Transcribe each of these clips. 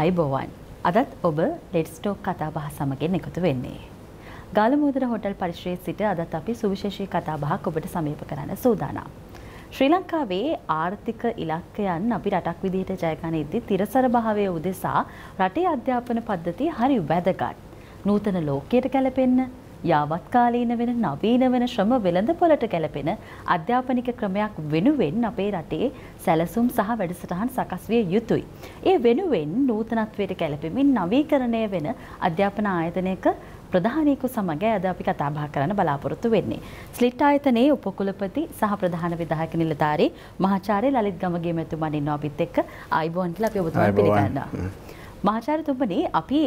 අයිබෝවන් අදත් ඔබ ලෙඩ්ස්ටෝක් කතාබහ සමගෙන් එකතු වෙන්නේ. ගාලමුදර හොටල් පරිශ්‍රයේ සිට අදත් අපි සුවිශේෂී කතාබහක් ඔබට සමීප කරන්න සූදානම්. ශ්‍රී ලංකාවේ ආර්ථික ඉලක්කයන් අපි රටක් විදිහට ජයගන ඉද්දි තිරසර භාවය උදෙසා රටේ අධ්‍යාපන පද්ධතිය හරි වැදගත්. නූතන ලෝකයට ගැලපෙන්න යාවත්කාලීන වෙන නවීන වෙන ශ්‍රම වෙළඳපොලට ගැලපෙන අධ්‍යාපනික ක්‍රමයක් වෙනුවෙන් අපේ රටේ සැලසුම් සහ වැඩසටහන් සකස් විය යුතුයි. ඒ වෙනුවෙන් නූතනත්වයට ගැලපෙමින් නවීකරණය වෙන අධ්‍යාපන ආයතනයක ප්‍රධානීකු සමඟ ඇද අපි කතාබා කරන්න බලාපොරොත්තු වෙන්නේ. ස්ලිට් ආයතනයේ උපකුලපති සහ ප්‍රධාන විධායක නිලධාරී මහාචාර්ය ලලිත් ගමගේ මෙතුමන් ඉන්නවා අපිත් එක්ක ආයිබෝන් කියලා අපි ඔබතුමන් පිළිගන්නවා. මහාචාර්යතුමනි අපි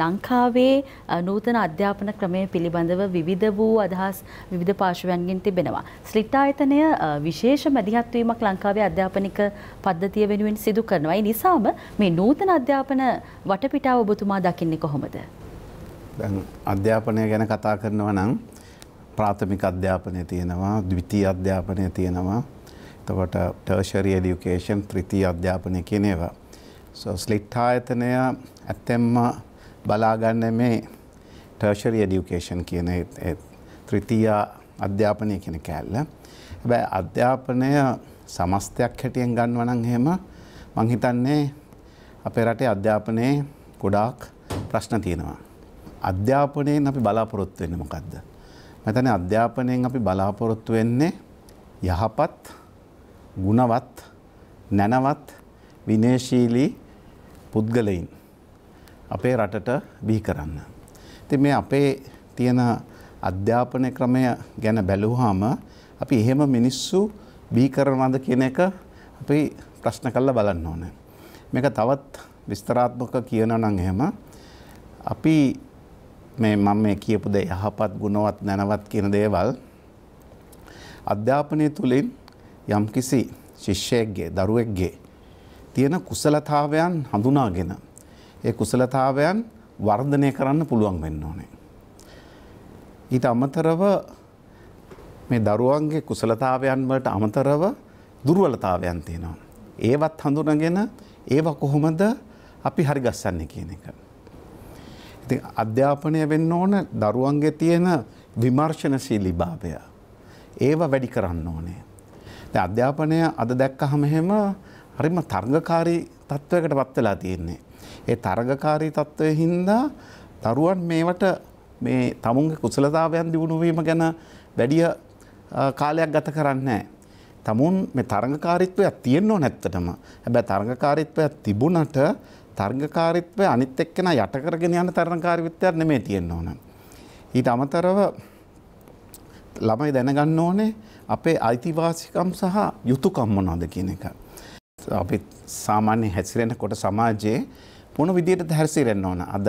ලංකාවේ නූතන අධ්‍යාපන ක්‍රමය පිළිබඳව විවිධ වූ අදහස් විවිධ පාර්ශවයන්ගෙන් තිබෙනවා. ස්ලිට් ආයතනය විශේෂ මැදිහත්වීමක් ලංකාවේ අධ්‍යාපනික පද්ධතිය වෙනුවෙන් සිදු කරනවා. ඒ නිසාම මේ නූතන අධ්‍යාපන වටපිටාව ඔබතුමා දකින්නේ කොහොමද? දැන් අධ්‍යාපනය ගැන කතා කරනවා නම් ප්‍රාථමික අධ්‍යාපනය තියෙනවා, ද්විතීයි අධ්‍යාපනය තියෙනවා. එතකොට ටර්ෂරි এডুকেෂන්, තෘතීයි අධ්‍යාපනය කියන ඒවා. ස්ලිට්ඨායතනය ඇත්තෙම්ම බලාගන්න මේ ටර්ශරි ඩියුකේෂන් කියන ත්‍රතිය අධ්‍යාපනය කියන කෑල්ල. හැබැයි අධ්‍යාපනය සමස්තයක් හැටියෙන් ගන්නවනන් හෙම මං හිතන්නේ අපේ රටේ අධ්‍යාපනයේ ගොඩාක් ප්‍රශ්න තියෙනවා. අධ්‍යාපනයෙන් අපි බලාපොරොත්තු වෙන්නේ මොකද්ද? මම අධ්‍යාපනයෙන් අපි බලාපොරොත්තු වෙන්නේ යහපත්, ගුණවත්, නැනවත්, විනයශීලී පුද්ගලයින් අපේ රටට බිහි කරන්න. ඉතින් මේ අපේ තියෙන අධ්‍යාපන ක්‍රමය ගැන බැලුවාම අපි එහෙම මිනිස්සු බිහි කරනවද කියන එක අපි ප්‍රශ්න කරලා බලන්න ඕනේ. මේක තවත් විස්තරාත්මක කියනවා නම් එහෙම අපි මේ මම මේ කියපු දේ යහපත් ගුණවත් නැනවත් කියන දේවල් අධ්‍යාපනය තුළින් යම්කිසි ශිෂ්‍යයෙක්ගේ දරුවෙක්ගේ තියෙන කුසලතාවයන් හඳුනාගෙන ඒ කුසලතාවයන් වර්ධනය කරන්න පුළුවන් වෙන්න ඕනේ. ඊට අමතරව මේ දරුවන්ගේ කුසලතාවයන් වලට අමතරව දුර්වලතාවයන් තියෙනවා. ඒවත් හඳුනගෙන ඒව කොහොමද අපි හරි ගස්සන්නේ කියන එක. ඉතින් අධ්‍යාපනය වෙන්න ඕන දරුවන්ගේ තියෙන විමර්ශනශීලී භාවය. ඒව වැඩි කරන්න ඕනේ. දැන් අධ්‍යාපනය අද දැක්කහම එහෙම හරිම තර්ගකාරී තත්ත්වයකට පත්වෙලා තියෙන්නේ. ඒ තරගකාරී තත්ත්වය හින්දා දරුවන් මේවට මේ තමුන්ගේ කුසලතාවයන් දියුණුවීම ගැන වැඩිය කාලයක් ගත කරන්නේ. තමුන් මේ තරගකාරීත්වයක් තියෙන්නෝ නැත්තටම හැබැ තරගකාරීත්වයක් තිබුණට තර්ගකාරීත්වය අනිත් එක්කෙන යටකරගෙන යන තරණකාරීත්වයක් නෙමේ තියෙන්න ඕන. ඊට අමතරව ළමයි දැනගන්න ඕනේ අපේ අයිතිවාසිකම් සහ යුතුකම් මොනවද කියන එක. අපි සාමාන්‍ය හැසිරෙනකොට සමාජයේ මොන විදිහටද හැසිරෙන්න ඕන? අද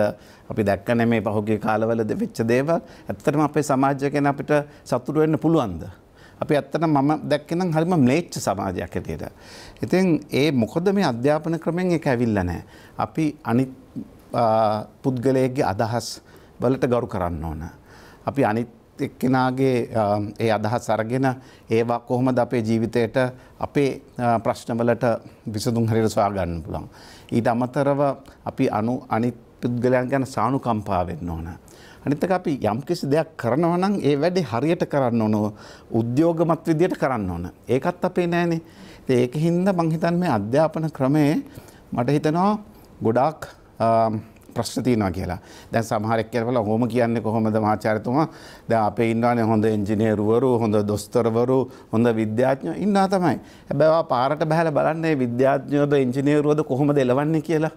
අපි දැක්කනේ මේ පහුගිය කාලවලද වෙච්ච දේවල් ඇත්තටම අපේ සමාජය ගැන අපිට සතුටු වෙන්න පුළුවන්ද? අපි ඇත්තට මම දැක්කේ නම් හරිම ම්ලේච්ඡ සමාජයක් ඇටියට. ඉතින් ඒ මොකද මේ අධ්‍යාපන ක්‍රමෙන් ඒක ඇවිල්ලා නැහැ. අපි අනිත් පුද්ගලයෙක්ගේ අදහස් වලට ගරු කරන්න ඕන. අපි අනිත් එක්කෙනාගේ ඒ අදහස් අරගෙන ඒවා කොහොමද අපේ ජීවිතයට අපේ ප්‍රශ්නවලට විසඳුම් හරියට සොයාගන්න පුළුවන්. ඊට අමතරව අපි අනු අනිත් පුද්ගලයන් ගැන සානුකම්පා වෙන්න ඕන. අනිත් එක අපි යම්කිසි දෙයක් කරනවා නම් ඒ වැඩේ හරියට කරන්න ඕන. උද්‍යෝගමත් විදියට කරන්න ඕන. ඒකත් අපේ නෑනේ. ඉතින් ඒකින්ද මං හිතන්නේ අධ්‍යාපන ක්‍රමයේ මට හිතෙනවා ගොඩාක් ප්‍රශ්න තියෙනවා කියලා. දැන් සමහරෙක් කියනවා ඔහොම කියන්නේ කොහොමද මහාචාර්යතුමා? දැන් අපේ ඉන්නවනේ හොඳ ඉංජිනේරුවරු, හොඳ දොස්තරවරු, හොඳ විද්‍යාඥයෝ ඉන්නවා තමයි. හැබැයි ආ පාරට බහලා බලන්නේ විද්‍යාඥයෝද ඉංජිනේරුවෝද කොහොමද එලවන්නේ කියලා.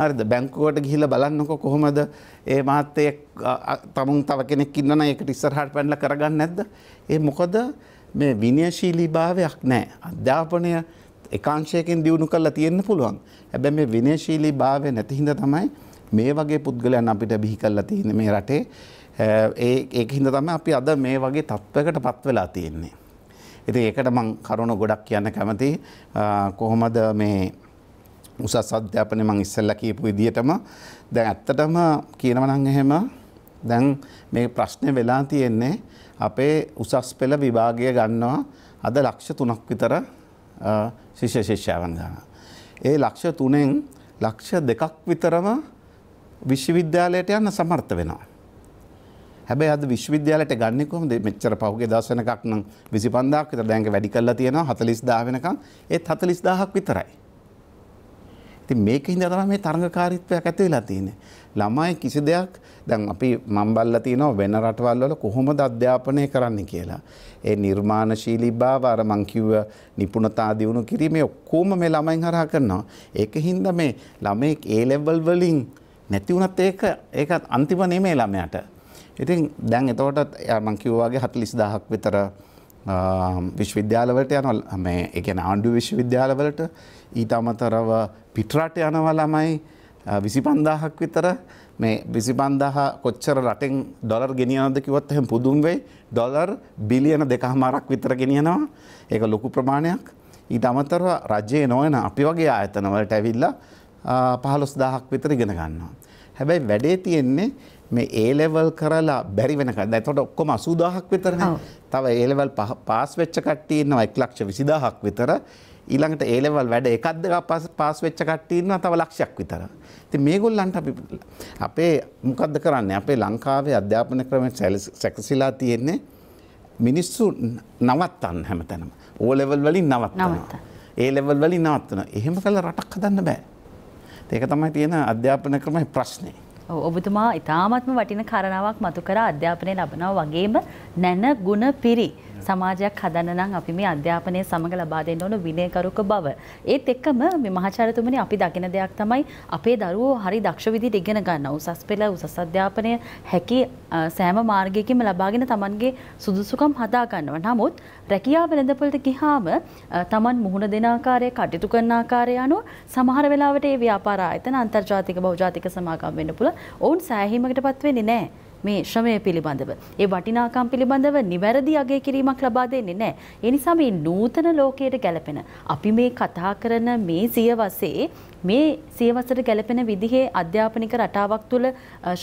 හරිද? බැංකුවට ගිහිල්ලා බලන්නකො කොහොමද ඒ මහත්තයෙක් තමුන් තව කෙනෙක් ඉන්නවනම් ඒකට ඉස්සරහට පැනලා කරගන්නේ නැද්ද? ඒ මොකද මේ විනයශීලීභාවයක් නැහැ. අධ්‍යාපනය එකාංශයකින් දියුණු කරලා තියෙන්න පුළුවන්. හැබැයි මේ විනයශීලී භාවය නැති හින්දා තමයි මේ වගේ පුද්ගලයන් අපිට බිහි කරලා තියෙන්නේ මේ රටේ. ඒ ඒක හින්දා තමයි අපි අද මේ වගේ තත්වයකටපත් වෙලා තියෙන්නේ. ඉතින් ඒකට මම කරුණු ගොඩක් කියන්න කැමතියි. කොහොමද මේ උසස් අධ්‍යාපනය මං ඉස්සෙල්ලා කියපු විදිහටම දැන් ඇත්තටම කියනවා නම් එහෙම දැන් මේ ප්‍රශ්නේ වෙලා තියෙන්නේ අපේ උසස් පෙළ විභාගය ගන්නවා අද ලක්ෂ 3ක් විතර ශිෂ්‍ය ශිෂ්‍යාවන් ගන්න. ඒ ලක්ෂ තුනෙන් ලක්ෂ දෙකක් විතරම විශ්වවිද්‍යාලයට යන්න සමර්ථ වෙනවා. හැබැයි අද විශ්වවිද්‍යාලයට ගන්නේ කොහොමද? මෙච්චර පහුගිය දවස් වෙනකක් නම් 25000ක් විතර දැන් වැඩි කරලා තියෙනවා 40000 වෙනකන්. ඒත් 40000ක් විතරයි. ඉතින් මේකින්ද තමයි මේ තරඟකාරීත්වයක් ඇති වෙලා තියෙන්නේ. ළමයි කිසි දෙයක් දැන් අපි මම බල්ලා තිනවා වෙන රටවල් වල කොහොමද අධ්‍යාපනය කරන්න කියලා. ඒ නිර්මාණශීලී බව අර මං කිව්ව නිපුණතා දියුණු කිරීමේ ඔක්කොම මේ ළමයින් හරහා කරනවා. ඒකින්ද මේ ළමෙක් A level වලින් නැති වුණත් ඒක ඒක අන්තිම නෙමෙයි ළමයාට. ඉතින් දැන් එතකොට මං කිව්වාගේ 40000ක් විතර විශ්වවිද්‍යාලවලට යන මේ ඒ කියන්නේ ආණ්ඩු විශ්වවිද්‍යාලවලට ඊට අමතරව පිටරට යනවා ළමයි විසි පන්දාහක් විතර මේ විසි පන්දාහ කොච්චර රටෙන් ඩොර් ගෙනියනද කිවත් එහෙම පුදුම් වෙයි ඩොලර් බිලියන දෙකහමාරක් විතර ගෙනියනවා ඒක ලොකු ප්‍රමාණයක් ඊට අමතරව රජයේ නොවන අපි වගේ ආයතනවලට ඇවිල්ලා පහලොස් දාහක් විතර ඉගෙන ගන්නවා. හැබැයි වැඩේ තියෙන්නේ මේ ඒලෙවල් කරලා බැරි වෙනක දැතොට ඔක්කොම අසූදාහක් විතර තව ඒලෙවල් පාස් වෙච්ච කට්ටිය ඉන්නවා එක් ලක්ෂ විසිදාහක් විතර ඊළඟට ඒලෙවල් වැඩ එකක්ද පාස් වෙච්ච කට්ටියන්න තව ලක්ෂයක් විතර. ති මේගොල්ලන්ට අපි අපේ මොකක්ද කරන්න අපේ ලංකාවේ අධ්‍යාපන ක්‍රම සැකසිලා තියෙන්නේ මිනිස්සු නවත්තන්න හැම තැනම. ඕලෙවල් වලින් නවත් ඒලෙවල් වලින් නවත්වන එහෙම කළ රටක් හදන්න බෑ. ඒක තමයි තියෙන අධ්‍යාපන ක්‍රමයි ප්‍රශ්නය. ඔබතුමා ඉතාමත්ම වටින කරණාවක් මතු කර අධ්‍යාපනය ලබනව වගේම නැන ගුණ පිරි. සමාජයක් හදන්න නම් අපි මේ අධ්‍යාපනය සමඟ ලබා දෙන්න ඕන විනයකරුක බව. ඒත් එක්කම මේ මහාචාර්යතුමනි අපි දකින දෙයක් තමයි අපේ දරුවෝ හරි දක්ෂ විදිහට ඉගෙන ගන්න. උසස් පෙළ උසස් අධ්‍යාපනය හැකි සෑම මාර්ගයකින්ම ලබාගෙන Tamanගේ සුදුසුකම් හදා ගන්නවා. නමුත් රැකියාව වෙළඳපොළට ගිහාම Taman මුහුණ දෙන ආකාරය, කටයුතු කරන ආකාරය අනුව සමහර වෙලාවට ඒ ව්‍යාපාර ආයතන අන්තර්ජාතික බහුජාතික සමාගම් වෙන්න පුළුවන්. ඔවුන් සෑහීමකටපත් වෙන්නේ නැහැ. මේ ශ්‍රමය පිළිබඳව. ඒ වටිනාකම් පිළිබඳව නිවැරදි අගේ කිරීමක් ලබා දෙන්නේ නෑ. එනිසා මේ නූතන ලෝකයට ගැලපෙන. අපි මේ කතා කරන මේ සියවසේ මේ සියවසට ගැලපෙන විදිහේ අධ්‍යාපනික රටාවක් තුළ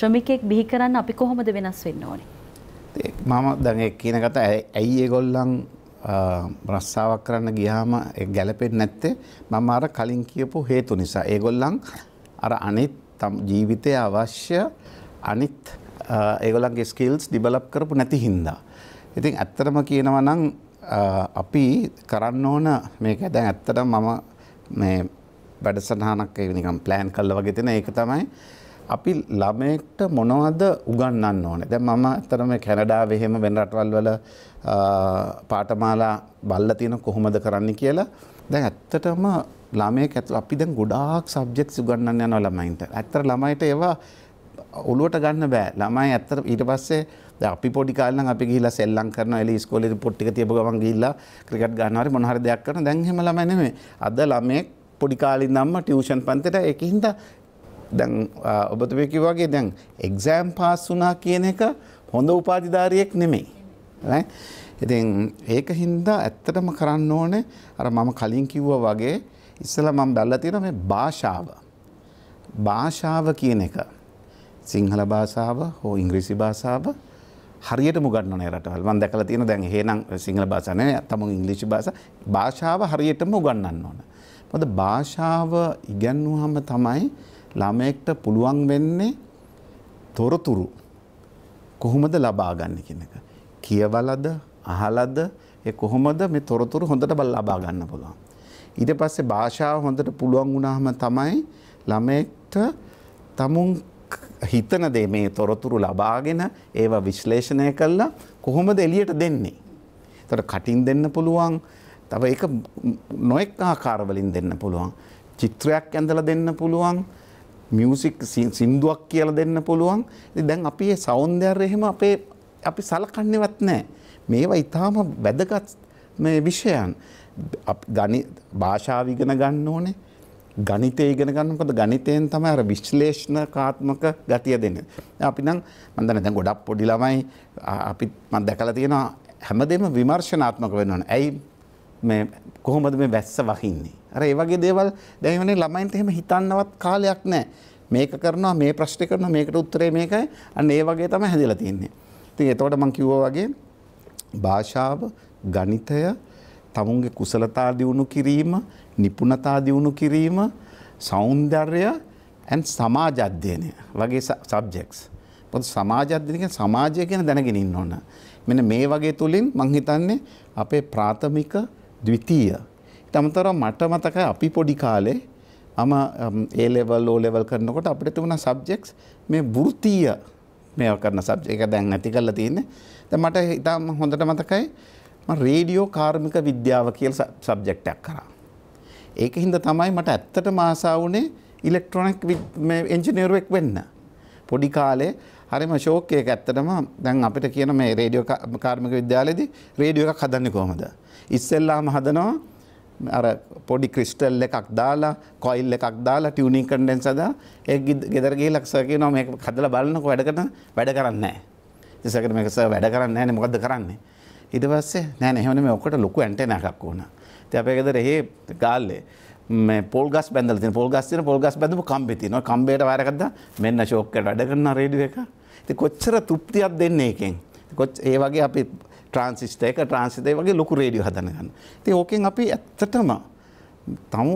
ශ්‍රමිකෙක් බිහි කරන්න අපි කොහොමද වෙනස් වෙන්න ඕනේ. මම දඟ කියන කත ඇයි ඒගොල්ලන් රස්සාාවක් කරන්න ගියාම ගැලපෙන් නැත්තේ මම අර කලින් කියපු හේතු නිසා. ඒගොල්ලන් අර අනිත් ජීවිතය අවශ්‍ය අනිත් ඒගොලන්ගේ ස්කිල්ස් ඩිබලප් කරපු නැති හින්දා. ඉතින් ඇත්තටම කියනවා නම් අපි කරන්න ඕන මේක දැන් ඇත්තට මම මේ වැඩසටහනක් නිකම් ප්ලෑන් කල්ල වගේ තින ඒක තමයි අපි ළමයෙක්ට මොනවද උගන්නන්න ඕනේ දැන් මම ඇත්තට මේ කැනඩාව එහෙම වෙන රටවල් වල පාඨමාලා බල්ලා තියෙන කොහොමද කරන්න කියලා දැන් ඇත්තටම ළමයෙක් ඇතුළ අපි දැන් ගොඩාක් සබ්ජෙක්ට්ස් උගන්වන්න යනවා ළමයින්ට. ඇත්තට ළමයිට ඒවා ඔලුවට ගන්න බෑ ළමයි ඇත්තට ඊට පස්සේ අපි පොඩි කාලේ නම් අපි ගිහිලා සෙල්ලම් කරනවා එළි ඉස්කෝලේ පොට් එක තියපු ගමන් ගිහිල්ලා ක්‍රිකට් ගන්නවා හරි මොන හරි දෙයක් කරනවා දැන් එහෙම ළමයි නෙමෙයි අද ළමෙක් පොඩි කාලේ ඉඳන්ම ටියුෂන් පන්තිට ඒකින්ද දැන් ඔබතුමිය කිව්වා වගේ දැන් එක්සෑම් පාස් වුණා කියන එක හොඳ උපාධිධාරියෙක් නෙමෙයි නේ ඉතින් ඒක හින්දා ඇත්තටම කරන්න ඕනේ අර මම කලින් කිව්වා වගේ ඉස්සලා මම දැල්ලා තියෙන මේ භාෂාව භාෂාව කියන එක සිංහල භාෂාව හෝ ඉංග්‍රීසි භාෂාව හරියට මුගන්නන රටවල් මම දැකලා තියෙන දැන් එහෙනම් සිංහල භාෂාව නෙවෙයි තමුන් ඉංග්‍රීසි භාෂාව භාෂාව හරියටම උගන්වන්න ඕන. මොකද භාෂාව ඉගෙනුවාම තමයි ළමයෙක්ට පුළුවන් වෙන්නේ තොරතුරු කොහොමද ලබා ගන්න කියන එක. කියවලද අහලද ඒ කොහොමද මේ තොරතුරු හොඳට බල ලබා ගන්න පුළුවන්. ඊට පස්සේ භාෂාව හොඳට පුළුවන් වුණාම තමයි ළමයෙක්ට තමුන් හිතන දේ මේ තොරතුරු ලබාගෙන ඒවා විශ්ලේෂණය කළා කොහොමද එළියට දෙන්නේ. තොට කටින් දෙන්න පුළුවන් තව එක නොෙක් ආකාරවලින් දෙන්න පුළුවන්. චිත්‍රයක් ඇඳල දෙන්න පුළුවන් මියසික් සින්දුවක් කියල දෙන්න පුළුවන් දැන් අපි සෞන්දර්ය එහෙම අපේ අපි සලකන්නෙවත් නෑ. මේවා ඉතාම වැදගත් විෂයන් ගනි භාෂාවිගෙන ගන්න ඕනේ ගණිතය ඉගෙන ගන්න මොකද ගණිතයෙන් තමයි අර විශ්ලේෂණාත්මක ගතිය දෙන්නේ. අපි නම් මම දන්නේ දැන් ගොඩක් පොඩි ළමයි අපි මම දැකලා තියෙනවා හැමදේම විමර්ශනාත්මක වෙන්න ඕන. ඇයි මේ කොහොමද මේ වැස්ස වහින්නේ? අර ඒ වගේ දේවල් දැන් ඉන්නේ ළමයින්ට එහෙම හිතන්නවත් කාලයක් නැහැ. මේක කරනවා මේ ප්‍රශ්නේ කරනවා මේකට උත්තරේ මේකයි. අන්න ඒ වගේ තමයි හැදලා තියෙන්නේ. ඉතින් ඒතකොට මම කිව්වා වගේ භාෂාව, ගණිතය, තමුන්ගේ කුසලතා දියුණු කිරීම නිපුණතා දියුණු කිරීම සෞන්දර්ය ඇන් සමාජ අධ්‍යයනය වගේ සබ්ජෙක්ස් පොත් සමාජ අධ්‍යයනක සමාජය ගැන දැනගෙන ඉන්න ඕන මෙන්න මේ වගේ තුලින් මං හිතන්නේ අපේ ප්‍රාථමික ද්විතීය තමතර මට මතකයි අපි පොඩි කාලේ මම ඒ ලෙවල් ඕ ලෙවල් කරනකොට අපිට තිබුණා සබ්ජෙක්ට්ස් මේ වෘත්තීය මේව කරන සබ්ජෙක්ට් එක දැන් නැති කරලා තියෙන්නේ දැන් මට ඉතාම හොඳට මතකයි මම රේඩියෝ කාර්මික විද්‍යාව කියලා සබ්ජෙක්ට් එකක් කරා. ඒක හින්දා තමයි මට ඇත්තටම ආසාව උනේ ඉලෙක්ට්‍රොනික මේ එන්ජිනේරුවෙක් වෙන්න. පොඩි කාලේ හරිම ෂෝක් එකක් ඇත්තටම දැන් අපිට කියන මේ රේඩියෝ කාර්මික විද්‍යාලයේදී රේඩියෝ එකක් හදන්නේ කොහමද? ඉස්සෙල්ලාම හදනවා අර පොඩි ක්‍රිස්ටල් එකක් දාලා කොයිල් එකක් දාලා ටියුනින් කන්ඩෙන්සර් දාලා ඒක ගෙදර ගිහලා සර් කියනවා මේක හදලා බලන්නකො වැඩ කරන වැඩ කරන්නේ නැහැ. ඉතින් සර් මේක සර් වැඩ කරන්නේ නැහැ මොකද්ද කරන්නේ? ඉදවස්සේ නෑන එහෙමන මේ ඔකට ලොකු ඇන්ටනකක් වුණ ති අපේ ගෙදර එහේ ගාල්ලේ පොල් ගස් බැඳල තින පොල් ගස්තින පොල් ගස් බැඳපු කම්බෙති නො කම්බේට වාරකක්ද මෙන්න ශෝක්කට වැඩ කරන්න රේඩිය එක ති කොච්චර තෘප්තියක් දෙන්න එකෙන් කොච් ඒ වගේ අපි ට්‍රන්සිස්ට එක ට්‍රන්සිතේ වගේ ලොකු රේඩිය හදනගන්න ති ඕකෙන් අපි ඇත්තටම තම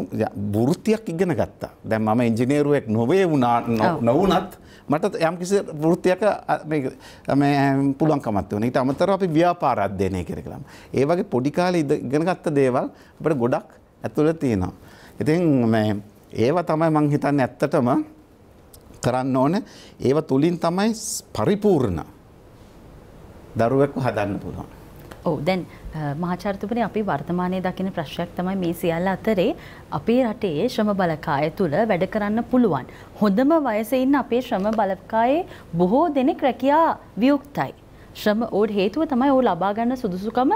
බෘතියක් ඉගෙන ගත්තා දැන් මම ඉංජිනේරුවෙක් නොවේ වුණා නොවනත් මට යම්කිසි වෘත්තියක පුළන්කමත් වන අමතර අපි ව්‍යාපාරත් දෙනය කරකළම්. ඒවගේ පොඩිකාල ඉගෙනගත්ත දේවල් අපට ගොඩක් ඇතුළ තියෙනවා. ඉතින් ඒව තමයි මං හිතන්න ඇත්තටම කරන්න ඕන ඒව තුළින් තමයි පරිපූර්ණ දරුවෙක්ව හදන්න පුළුවන්. ඔවු දැන් මහාචාර්තුපනේ අපි වර්තමානයේ දකින ප්‍රශ්යක් තමයි මේ සියල්ල අතරේ අපේ රටේ ශ්‍රම බලකාය තුළ වැඩ කරන්න පුළුවන්. හොඳම වයසේ ඉන්න අපේ ශ්‍රම බලකායේ බොහෝ දෙනෙක් රැකියා වියුක්තයි. ශ්‍රම ඕඩ් හේතුව තමයි ඕ ලබා ගන්න සුදුසුකම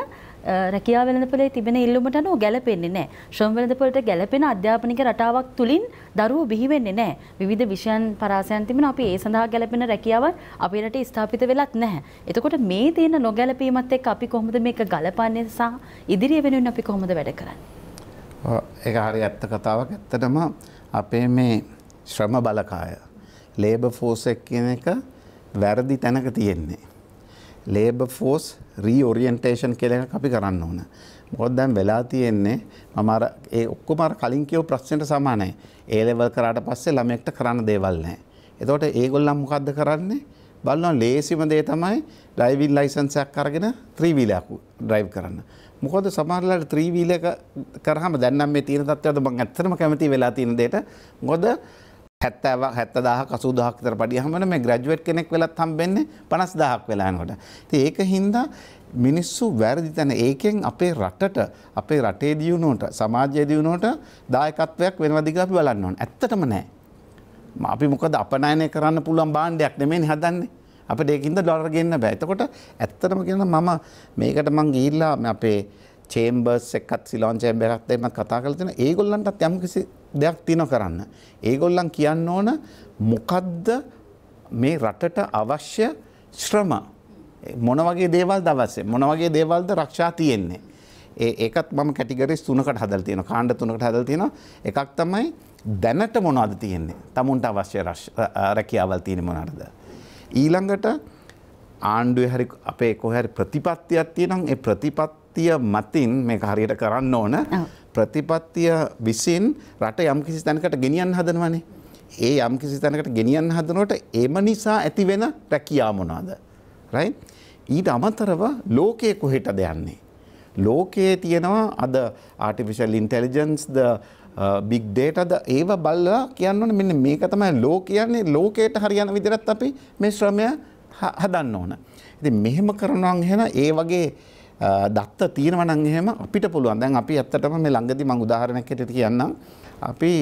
රැකියා වෙළඳපොලේ තිබෙන ඉල්ලුමට අනුව ගැලපෙන්නේ නැහැ. ශ්‍රම වෙළඳපොලට ගැලපෙන අධ්‍යාපනික රටාවක් තුලින් දරුවෝ බිහි වෙන්නේ නැහැ. විවිධ විෂයන් පරාසයන් තිබෙන අපි ඒ සඳහා ගැලපෙන රැකියාවන් අපේ රටේ ස්ථාපිත වෙලත් නැහැ. එතකොට මේ තියෙන නොගැලපීමත් එක්ක අපි කොහොමද මේක ගලපන්නේ සහ ඉදිරිය වෙනුවෙන් අපි කොහොමද වැඩ කරන්නේ? ඒක හරි ඇත්ත කතාවක්. ඇත්තටම අපේ මේ ශ්‍රම බලකාය ලේබර් ෆෝස් එක කියන එක වැරදි තැනක තියෙන්නේ. ලේබර් ෆෝස් රීෝරියන්ටේෂන් කෙලෙන අපි කරන්න ඕන. මොකොත් දැන් වෙලා තියෙන්නේ මම අර ඒ ඔක්කොම අර කලින් කියව ප්‍රශ්නෙට සමානයි. ඒ ලෙවල් කරාට පස්සේ ළමයෙක්ට කරන්න දේවල් නැහැ. එතකොට ඒගොල්ලන් මොකද්ද කරන්නේ? බලනවා ලේසිම දේ තමයි ඩ්‍රයිවිං ලයිසන්ස් එකක් අරගෙන 3 වීලයක් ඩ්‍රයිව් කරන්න. මොකද සමහරලාට 3 වීලයක කරාම දැන් නම් මේ තියෙන තත්ත්වයද මම ඇත්තටම කැමති වෙලා තියෙන දෙයට. මොකද හැත්තවක් හැත්තදාහ කසුදහක් තර පඩියහමන මේ ග්‍රජුවට් කෙනෙක් වෙලත් හම්බෙන්නේ පනස් දහක් වෙලානකොට. ති ඒක හින්දා මිනිස්සු වැරදි තැන ඒකෙන් අපේ රටට අපේ රටේ දියුණුවට සමාජය දියුණුවට දායකත්වයක් වෙනවදිග අපි බලන්න ඕන ඇත්තටම නෑ. අපි මොකද අපනයනය කරන්න පුළුවන් බාණ්ඩයක් නෙමේ හදන්නේ අප ඒකින්ද ඩොර ගන්න බෑතකොට ඇත්තටම කියෙන මම මේකට මං ගිල්ලා අපේ චේම්බර්ස් එකත් සිලෝන් චේම්බරක්තේමත් කතා කලතින ඒගොල්ලන්ටත් යම්කිසි දෙයක් තියන කරන්න. ඒගොල්ලන් කියන්න ඕන මොකද්ද මේ රටට අවශ්‍ය ශ්‍රම මොන වගේ දේවල් දවස්සේ මොන වගේ දේවල්ද රක්ෂා තියෙන්නේ. ඒකත් මම කැටිගරිස් තුනකට හදල් තියෙන කාණ්ඩ තුනකට හදල් තියෙන එකක් තමයි දැනට මොනවද තියෙන්නේ තමුන්ට අවශ්‍ය රැකියාවල් තියෙන මොනරද. ඊළඟට ආණ්ඩුවේ හරි අපේ කොහැරි ප්‍රතිපත්තියක් තියෙනම් ඒ ප්‍රතිපත්තිය මතින් මේක හරියට කරන්න ඕන ප්‍රතිපත්තිය විසින් රට යම් කිසි තැනකට ගෙනියන් හදනවනේ. ඒ යම් කිසි තැනකට ගෙනියන් හදනකොට එම නිසා ඇති වෙන රැකියා මොනවාද? රයිට්? ඊට අමතරව ලෝකයේ කොහෙටද යන්නේ? ලෝකයේ තියෙනවා අද ආටිෆිෂල් ඉන්ටෙලිජන්ස් ද බික් ඩේටද ඒව බල්ලා කියන්නන මෙන්න මේක තමයි ලෝ කියන්නේ ලෝකයට හරියන විදිරත් අපි මේ ශ්‍රමය හදන්න ඕන. ඉති මෙහෙම කරනවා හෙන ඒ වගේ දත්ත තියෙනවනන් එහෙම අපිට පුළුවන් දැන් අපි ඇත්තටම මේ ළඟදි මං උදාහරණයක් හිටිට කියන්නම් අපි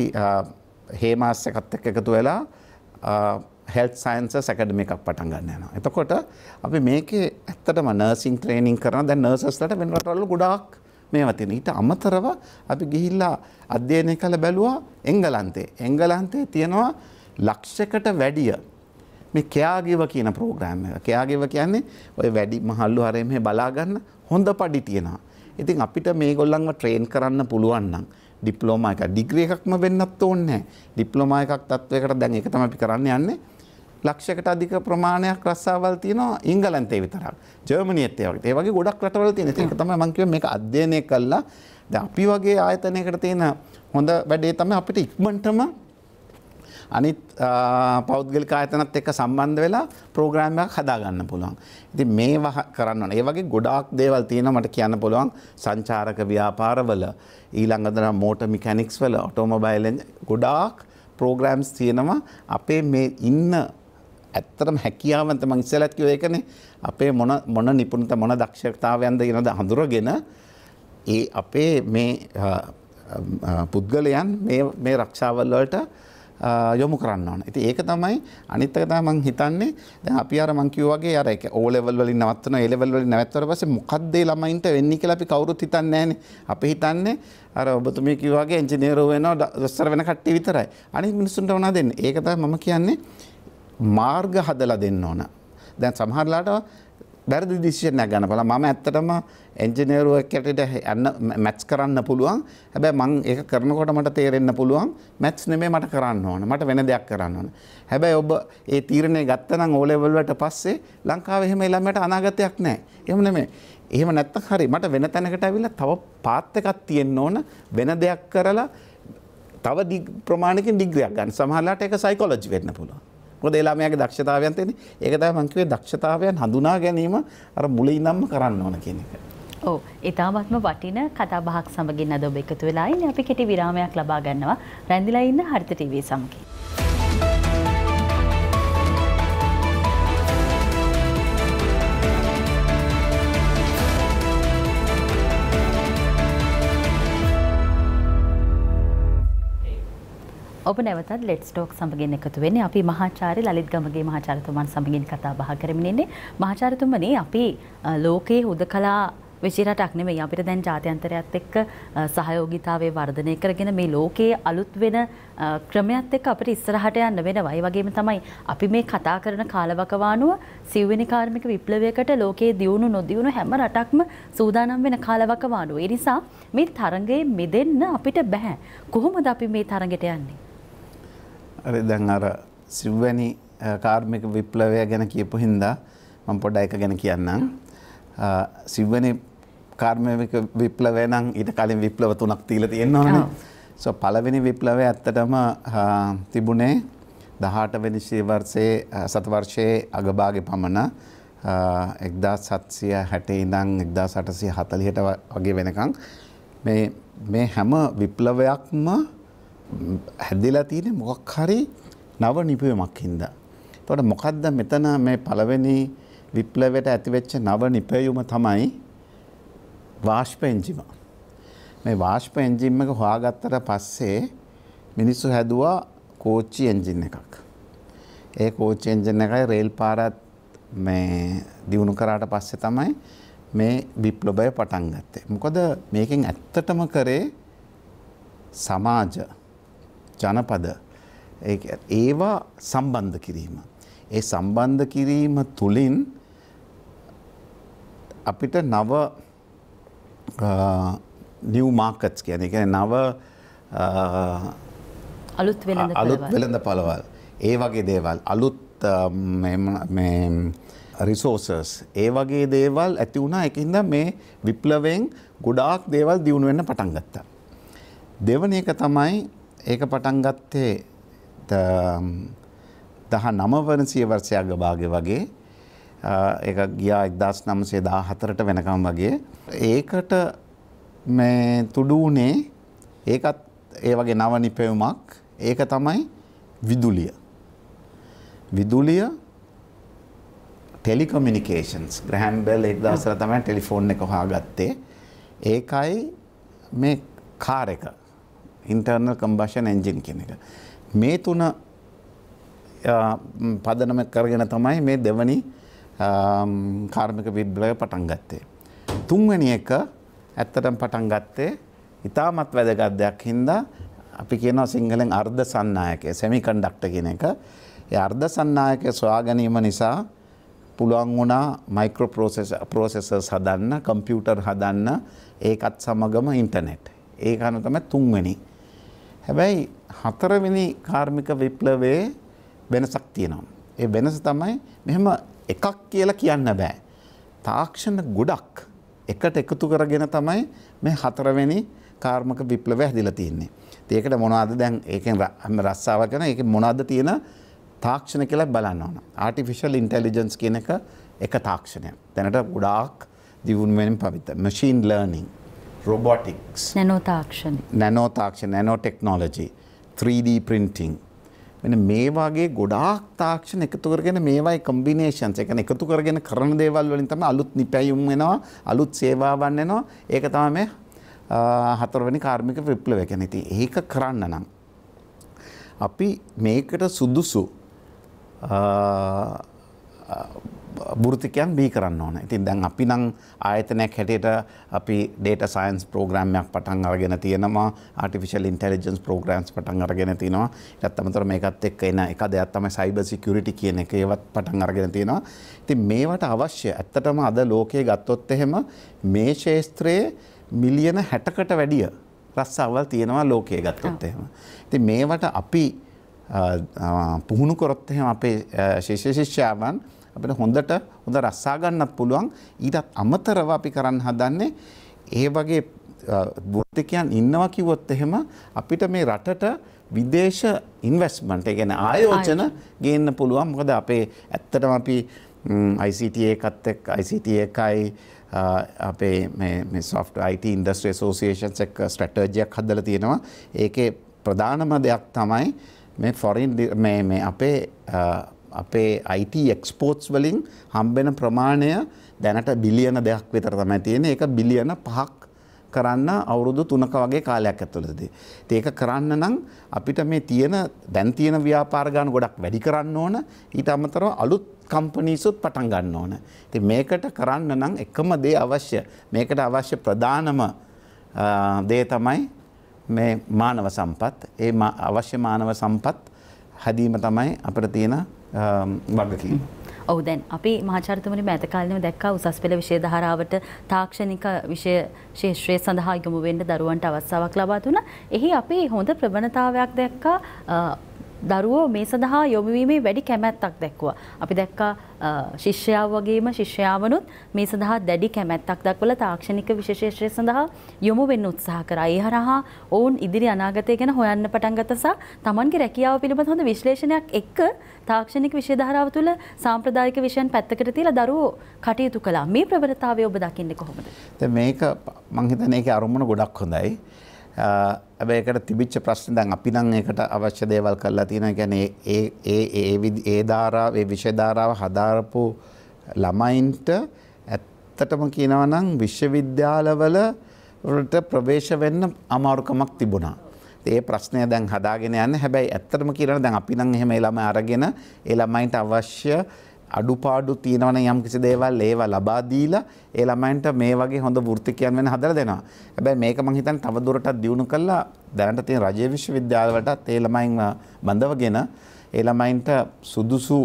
හේමාස් එකත් එක්ක එකතු වෙලා හෙල්ත් සයින්ස සැකඩම එකක් පටන් ගන්න යනවා. එතකොට අපි මේකේ ඇත්තටම නර්සිං ට්‍රේනින් කරන දැන් නර්සස්ලට වෙන රටවල ගොඩාක් මේවා තියෙන. ඊට අමතරව අපි ගිහිල්ලා අධ්‍යයනය කළ බැලුවා එංගලන්තේ. එංගලන්තේ තියෙනවා ලක්ෂයකට වැඩිය මේ කෑගිව කියන ප්‍රෝග්‍රෑම් එක. කෑගිව කියන්නේ ඔය වැඩි මහල්ලු හරේ මෙහෙ බලා ගන්න හොඳ පඩි තියෙනවා. ඉතින් අපිට මේගොල්ලන්ව ට්‍රේන් කරන්න පුළුවන් නම් ඩිප්ලෝමා එකක් ඩිග්‍රී එකක්ම වෙන්නත් ඕනේ නැහැ. ඩිප්ලෝමා එකක් තත්වයකට දැන් ඒක තමයි අපි කරන්න යන්නේ. ලක්ෂයකට අධික ප්‍රමාණයක් රස්සාවල් තියෙනවා ඉංගලන්තේ විතරක්. ජර්මනියත් ඒ වගේ. ඒ වගේ ගොඩක් රටවල තියෙන. ඒක තමයි මම කිව්වේ මේක අධ්‍යයනය කළා. දැන් අපි වගේ ආයතනයකට තියෙන හොඳ වැඩේ තමයි අපිට ඉක්මනටම අනිත් පෞද්ගලික ආයතනත් එක්ක සම්බන්ධ වෙලා ප්‍රෝග්‍රෑම් එකක් හදාගන්න පුළුවන්. ඉතින් මේව කරන්න ඕනේ. ඒ වගේ ගොඩාක් දේවල් තියෙනවා මට කියන්න පුළුවන් සංචාරක ව්‍යාපාරවල ඊළඟට මෝටර් මෙකැනික්ස් වල ඔටෝමොබයිල් ගොඩාක් ප්‍රෝග්‍රෑම්ස් තියෙනවා අපේ මේ ඉන්න ඇත්තටම හැකියාවන්ත මං ඉස්සෙල්ලත් කිව්ව එකනේ අපේ මොන මොන නිපුණත මොන දක්ෂතාවයන්ද කියනද හඳුරගෙන ඒ අපේ මේ පුද්ගලයන් මේ රක්ෂාවල් වලට යොමු කරන්න ඕන. ඉතින් ඒක තමයි අනිත් එක තමයි මම හිතන්නේ දැන් අපි අර මම කිව්වා වගේ අර ඒක O level වලින් නවත්තනවා A level වලින් නැවත්තර පස්සේ මොකක්ද ඒ ළමයින්ට වෙන්නේ කියලා අපි කවුරුත් හිතන්නේ නැහනේ. අපි හිතන්නේ අර ඔබතුමිය කිව්වා වගේ ඉංජිනේරු වෙනවා දොස්තර වෙන කට්ටිය විතරයි. අනිත් මිනිස්සුන්ට මොනවද දෙන්නේ? ඒක තමයි මම කියන්නේ මාර්ග හදලා දෙන්න ඕන. දැන් සමහරලාට වැරදි ඩිසිෂන් එකක් ගන්න බලන්න මම ඇත්තටම එන්ජිනේරුවෙක් හැටියට යන්න මැච් කරන්න පුළුවන් හැබැයි මම ඒක කරනකොට මට තේරෙන්න පුළුවන් මැච් නෙමෙයි මට කරන්න ඕන මට වෙන දෙයක් කරන්න ඕන හැබැයි ඔබ ඒ තීරණය ගත්තනම් ඕ ලෙවල් වලට පස්සේ ලංකාවේ එහෙම ළමයට අනාගතයක් නැහැ එහෙම නෙමෙයි එහෙම නැත්තම් හරි මට වෙන තැනකට අවිලා තව පාත් එකක් තියෙන්න ඕන වෙන දෙයක් කරලා තව ප්‍රමාණකින් ඩිග්‍රියක් ගන්න සමහරලාට ඒක සයිකොලොජි වෙන්න පුළුවන් මොකද ඒ ළමයාගේ දක්ෂතාවයන් තියෙන්නේ. ඒක තමයි මම කිව්වේ දක්ෂතාවයන් හඳුනා ගැනීම අර මුලින්ම කරන්න ඕන කියන එක. ඕ ඉතාමත්ම වටින කතා බහක් සමගින් අද ඔබ එකතු වෙලා ඉන්නේ අපි කෙටි විරාමයක් ලබා ගන්නවා රැඳිලා ඉන්න හරිත ටීවී සමගින්. ඔබ නැවතත් ලෙට්ස් ටෝක් සමගින් එකතු වෙන්නේ අපි මහාචාර්ය ලලිත් ගමගේ මහාචාර්යතුමන් සමගින් කතා බහ කරමින් ඉන්නේ මහාචාර්යතුමනි අපි ලෝකයේ හුදකලා විශිරටක් නෙමෙයි අපිට දැන් ජාත්‍යන්තරයත් එක්ක සහයෝගීතාවය වර්ධනය කරගෙන මේ ලෝකයේ අලුත් වෙන ක්‍රමයක් එක්ක අපිට ඉස්සරහට යන්න වෙනවා. ඒ වගේම තමයි අපි මේ කතා කරන කාලවකවානුව සිව්වෙනි කාර්මික විප්ලවයකට ලෝකයේ දියුණු නොදියුණු හැම රටක්ම සූදානම් වෙන කාලවකවානුව. ඒ නිසා මේ තරඟයේ මිදෙන්න අපිට බෑ. කොහොමද අපි මේ තරඟයට යන්නේ? හරි දැන් අර සිව්වැනි කාර්මික විප්ලවය ගැන කියපු හින්දා මම පොඩ්ඩක් එක ගැන කියන්නම්. සිව්වැනි කාර්මික විප්ලවය නම් ඊට කලින් විප්ලව තුනක් තියලා තියෙනවනේ. සෝ පළවෙනි විප්ලවය ඇත්තටම තිබුණේ 18 වෙනි ශීවර්ෂයේ සතවර්ෂයේ අගභාගෙ පමණ 1760 ඉඳන් 1840ට වගේ වෙනකන් මේ මේ හැම විප්ලවයක්ම හැදලා තියෙන මොකක් හරි නව නිපයමක් හින්දා. එතකොට මොකද්ද මෙතන මේ පළවෙනි විප්ලවයට ඇතිවෙච්ච නව නිපැයුම තමයි වාෂ්ප එන්ජිම. මේ වාෂ්ප එන්ජිම් එක හොයාගත්තට පස්සේ මිනිස්සු හැදුවා කෝච්චි එන්ජින් එකක්. ඒ කෝච්චි එන්ජින් එකයි රේල් පාරත් මේ දියුණු කරාට පස්සේ තමයි මේ විප්ලවය පටන් ගත්තේ. මොකද මේකෙන් ඇත්තටම කරේ සමාජ ජනපද ඒවා සම්බන්ධ කිරීම. ඒ සම්බන්ධ කිරීම තුළින් අපිට නව නිව් මාකට්ස් කියන එක නව අලුත් අලුත් වෙළඳ පළවල් ඒ වගේ දේවල් අලුත් රිසෝසර්ස් ඒ වගේ දේවල් ඇති වුණා එකින්ද මේ විප්ලවෙන් ගොඩාක් දේවල් දියුණුවෙන්න පටන් ගත්තා. දෙවන එක තමයි ඒක පටන් ගත්තේ 19 වන සියවර්ෂයක් ගබාගේ වගේ ඒක ගියා 1914ට වෙනකම් වගේ ඒකට මේ තුඩු උනේ ඒකත් ඒ වගේ නව නිපැවුමක් ඒක තමයි විදුලිය විදුලිය ටෙලිකොමිනිකේන්ස් ග්‍රහම් බෙල් එක් දවසර තමයි ටෙලිෆෝන් එක හොයාගත්තේ ඒකයි මේ කාර් එක ඉන්ටර්නල් කම්බාෂන් එන්ජින් කියන එක. මේ තුන පදනම කරගෙන තමයි මේ දෙවනි කාර්මික විද්ලය පටන් ගත්තේ. තුන්වැනි එක ඇත්තටම පටන් ගත්තේ ඉතාමත් වැදගත් දෙයක් හින්දා අපි කියනවා සිංහලෙන් අර්ධ සන්නායකය සෙමිකන්ඩක්ට කියන එක. ඒ අර්ධ සන්නායකය සොයා ගැනීම නිසා පුළුවන් වුණා මයික්‍රෝ ප්‍රෝසෙසර්ස් හදන්න, කම්පියුටර් හදන්න, ඒකත් සමගම ඉන්ටර්නෙට්. ඒක අනුව තමයි තුන්වෙනි හැබැයි හතරවෙනි කාර්මික විප්ලවයේ වෙනසක් තියෙනවා. ඒ වෙනස තමයි මෙහෙම එකක් කියලා කියන්න බෑ. තාක්ෂණ ගොඩක් එකට එකතු කරගෙන තමයි මේ හතරවෙනි කාර්මික විප්ලවය හැදිලා තින්නේ. ඉතින් ඒකට මොනවද දැන් ඒකෙන් රස්සාව කරන ඒකේ මොනවද තියෙන තාක්ෂණ කියලා බලන්න ඕන. ආටිෆිෂල් ඉන්ටෙලිජන්ස් කියන එක එක තාක්ෂණයක්. දැනට ගොඩාක් දියුණු වෙමින් පවිත. මැෂින් ලර්නින් robotics, නැනෝතාක්ෂණ, නැනෝතාක්ෂණ, නැනෝටෙක්නොලොජි, 3D printing. මෙන්න මේ වගේ ගොඩාක් තාක්ෂණ එකතු කරගෙන මේවයි කම්බිනේෂන්ස් ඒ කියන්නේ එකතු කරගෙන කරන දේවල් වලින් තමයි අලුත් නිපැයුම් වෙනවා, අලුත් සේවාවන් එනවා. ඒක තමයි මේ හතරවෙනි කාර්මික විප්ලවය කියන්නේ. ඉතින් ඒක කරන්න නම් අපි මේකට සුදුසු බෘතිකයන් බී කරන්න ඕන. ඉතින් දැන් අපි නම් ආයතනයක් හැටියට අපි data science program එකක් පටන් අරගෙන තියෙනවා. artificial intelligence programs පටන් අරගෙන තියෙනවා. ඊටත් අමතරව මේකත් එක්ක එන එක දෙයක් තමයි cyber security කියන එක ඒවත් පටන් අරගෙන තියෙනවා. ඉතින් මේවට අවශ්‍ය ඇත්තටම අද ලෝකයේ ගත්තොත් එහෙම මේ ශේස්ත්‍රයේ මිලියන 60කට වැඩිය රස්සාවල් තියෙනවා ලෝකයේ ගත්තොත් එහෙම. ඉතින් මේවට අපි පුහුණු කරොත් එහෙම අපේ ශිෂ්‍ය ශිෂ්‍යාවන් අපිට හොඳට හොඳ රස්සා ගන්නත් පුළුවන්. ඊටත් අමතරව අපි කරන්න හදන්නේ ඒ වගේ බෘතිකයන් ඉන්නවා කිව්වොත් එහෙම අපිට මේ රටට විදේශ ඉන්වස්මන්ට් ඒ කියන්නේ ආයෝජන ගේන්න පුළුවන්. මොකද අපේ ඇත්තටම අපි ICT එකත් එක්ක ICT එකයි අපේ මේ මේ software IT industry associations එක්ක strategy එකක් හදලා තියෙනවා. ඒකේ ප්‍රධානම දෙයක් තමයි මේ foreign මේ මේ අපේ අපේ IT එක්ස්පෝර්ට්ස් වලින් හම්බෙන ප්‍රමාණය දැනට බිලියන දෙයක් විතර තමයි තියෙන්නේ. ඒක බිලියන 5ක් කරන්න අවුරුදු 3ක වගේ කාලයක් ඇතුළතදී. ඉතින් ඒක කරන්න නම් අපිට මේ තියෙන දැන් තියෙන ව්‍යාපාර ගාන ගොඩක් වැඩි කරන්න ඕන. ඊට අමතරව අලුත් කම්පනීසුත් පටන් ගන්න ඕන. ඉතින් මේකට කරන්න නම් එකම දේ අවශ්‍ය. මේකට අවශ්‍ය ප්‍රධානම දේ තමයි මේ මානව සම්පත්. ඒ අවශ්‍ය මානව සම්පත් හැදීම තමයි අපිට තියෙන වර්ගකින්. ඔහු දැන් අපි මහාචරිතමනි මෑතකාලනව දැක්කා උසස් පෙළ විෂය ධාරාවට තාක්ෂණික විෂය ශේෂ්ත්‍රය සඳහා ඉගමු වෙන්න දරුවන්ට අවස්ථාවක් ලබා දුන්නා. එහි අපි හොඳ ප්‍රවණතාවයක් දැක්කා දරුවෝ මේ සඳහා යොමුවීමේ වැඩි කැමැත්තක් දැක්වා. අපි දැක්කා ශිෂ්‍යාව වගේම ශිෂ්‍යාවනුත් මේ සඳහා දැඩි කැමැත්තක් දක්වල තාක්ෂණික විශේෂය සඳහා යොමු වෙන්න උත්සාහ කරා. ඒ හරහා ඔවුන් ඉදිරි අනාගතය ගැන හොයන්න පටන් ගත්තා සහ Tamanගේ රැකියාව පිළිබඳ හොඳ විශ්ලේෂණයක් එක්ක තාක්ෂණික විෂය ධාරාව තුළ සාම්ප්‍රදායික විෂයන් පැත්තකට තියලා දරුවෝ කටයුතු කළා. මේ ප්‍රවණතාවය ඔබ දකින්නේ කොහොමද? දැන් මේක මම හිතන්නේ ඒකේ අරමුණ ගොඩක් හොඳයි. ඇබ එකට තිබිච්ච ප්‍රශ්න දැන් අපි නම් ඒකට අවශ්‍ය දේවල් කරලා තියෙනවා කියන්නේ ඒ ඒ ඒ ඒ ධාරාව ඒ විෂය ධාරාව හදාරපු ළමයින්ට ඇත්තටම කියනවා නම් විශ්වවිද්‍යාලවල වලට ප්‍රවේශ වෙන්න අමාරුකමක් තිබුණා. ඒ ප්‍රශ්නය දැන් හදාගෙන යන්න හැබැයි ඇත්තටම කියනවා දැන් අපි නම් එහෙම ළමයි අරගෙන ඒ ළමයින්ට අවශ්‍ය අඩුපාඩු තියෙනවන යම් කිසි දේවල් ඒවා ලබා දීලා ඒ ළමයින්ට මේ වගේ හොඳ වෘත්තිකයන් වෙන හදලා දෙනවා. හැබැයි මේක මං හිතන්නේ තව දුරටත් දියුණු කළා දැනට තියෙන රජයේ විශ්වවිද්‍යාලවලටත් ඒ ළමයින් බඳවගෙන ඒ ළමයින්ට සුදුසු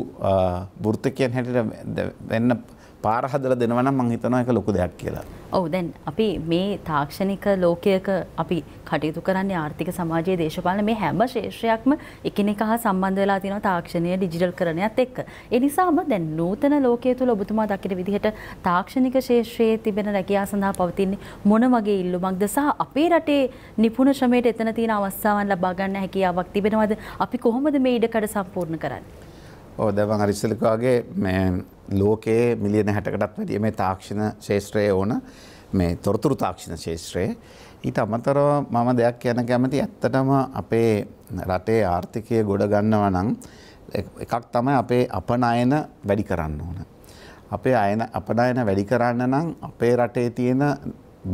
වෘත්තිකයන් හැටියට වෙන්න පාර හදලා දෙනවා නම් මං හිතනවා ඒක ලොකු දෙයක් කියලා. ඔව දැන් අපි මේ තාක්ෂණික ලෝකයක අපි කටයුතු කරන්නේ ආර්ථික සමාජයේ දේශපාලන මේ හැම ශේෂ්‍රයක්ම එකිනෙක හා සම්බන්ධ වෙලා තියෙනවා තාක්ෂණය ඩිජිටල් කරණයත් එක්ක. ඒ නිසාම දැන් නූතන ලෝකයේ තුල ඔබතුමා දකින විදිහට තාක්ෂණික ශේෂ්‍රයේ තිබෙන රැකියාව සඳහා පවතින්නේ මොන වගේ ඉල්ලුමක්ද සහ අපේ රටේ නිපුණ ශ්‍රමයට එතන තියෙන අවස්ථාවන් ලබා ගන්න හැකියාවක් තිබෙනවද? අපි කොහොමද මේ ඉඩකඩ සම්පූර්ණ කරන්නේ? ඔව් දැන් මම අර ඉස්සෙල්ලාගේ මේ ලෝකයේ මිලියන හැටකටත් වැඩිය මේ තාක්ෂණ ශේෂත්‍රය ඕන මේ තොරතුරු තාක්ෂණ ශේෂත්‍රයේ ඊට අමතරව මම දෙයක් කියන කැමති ඇත්තටම අපේ රටේ ආර්ථිකය ගොඩ ගන්නවා නම් එකක් තමයි අපේ අපනයන වැඩි කරන්න ඕන. අපේ අයන අපනයන වැඩි කරන්න නම් අපේ රටේ තියෙන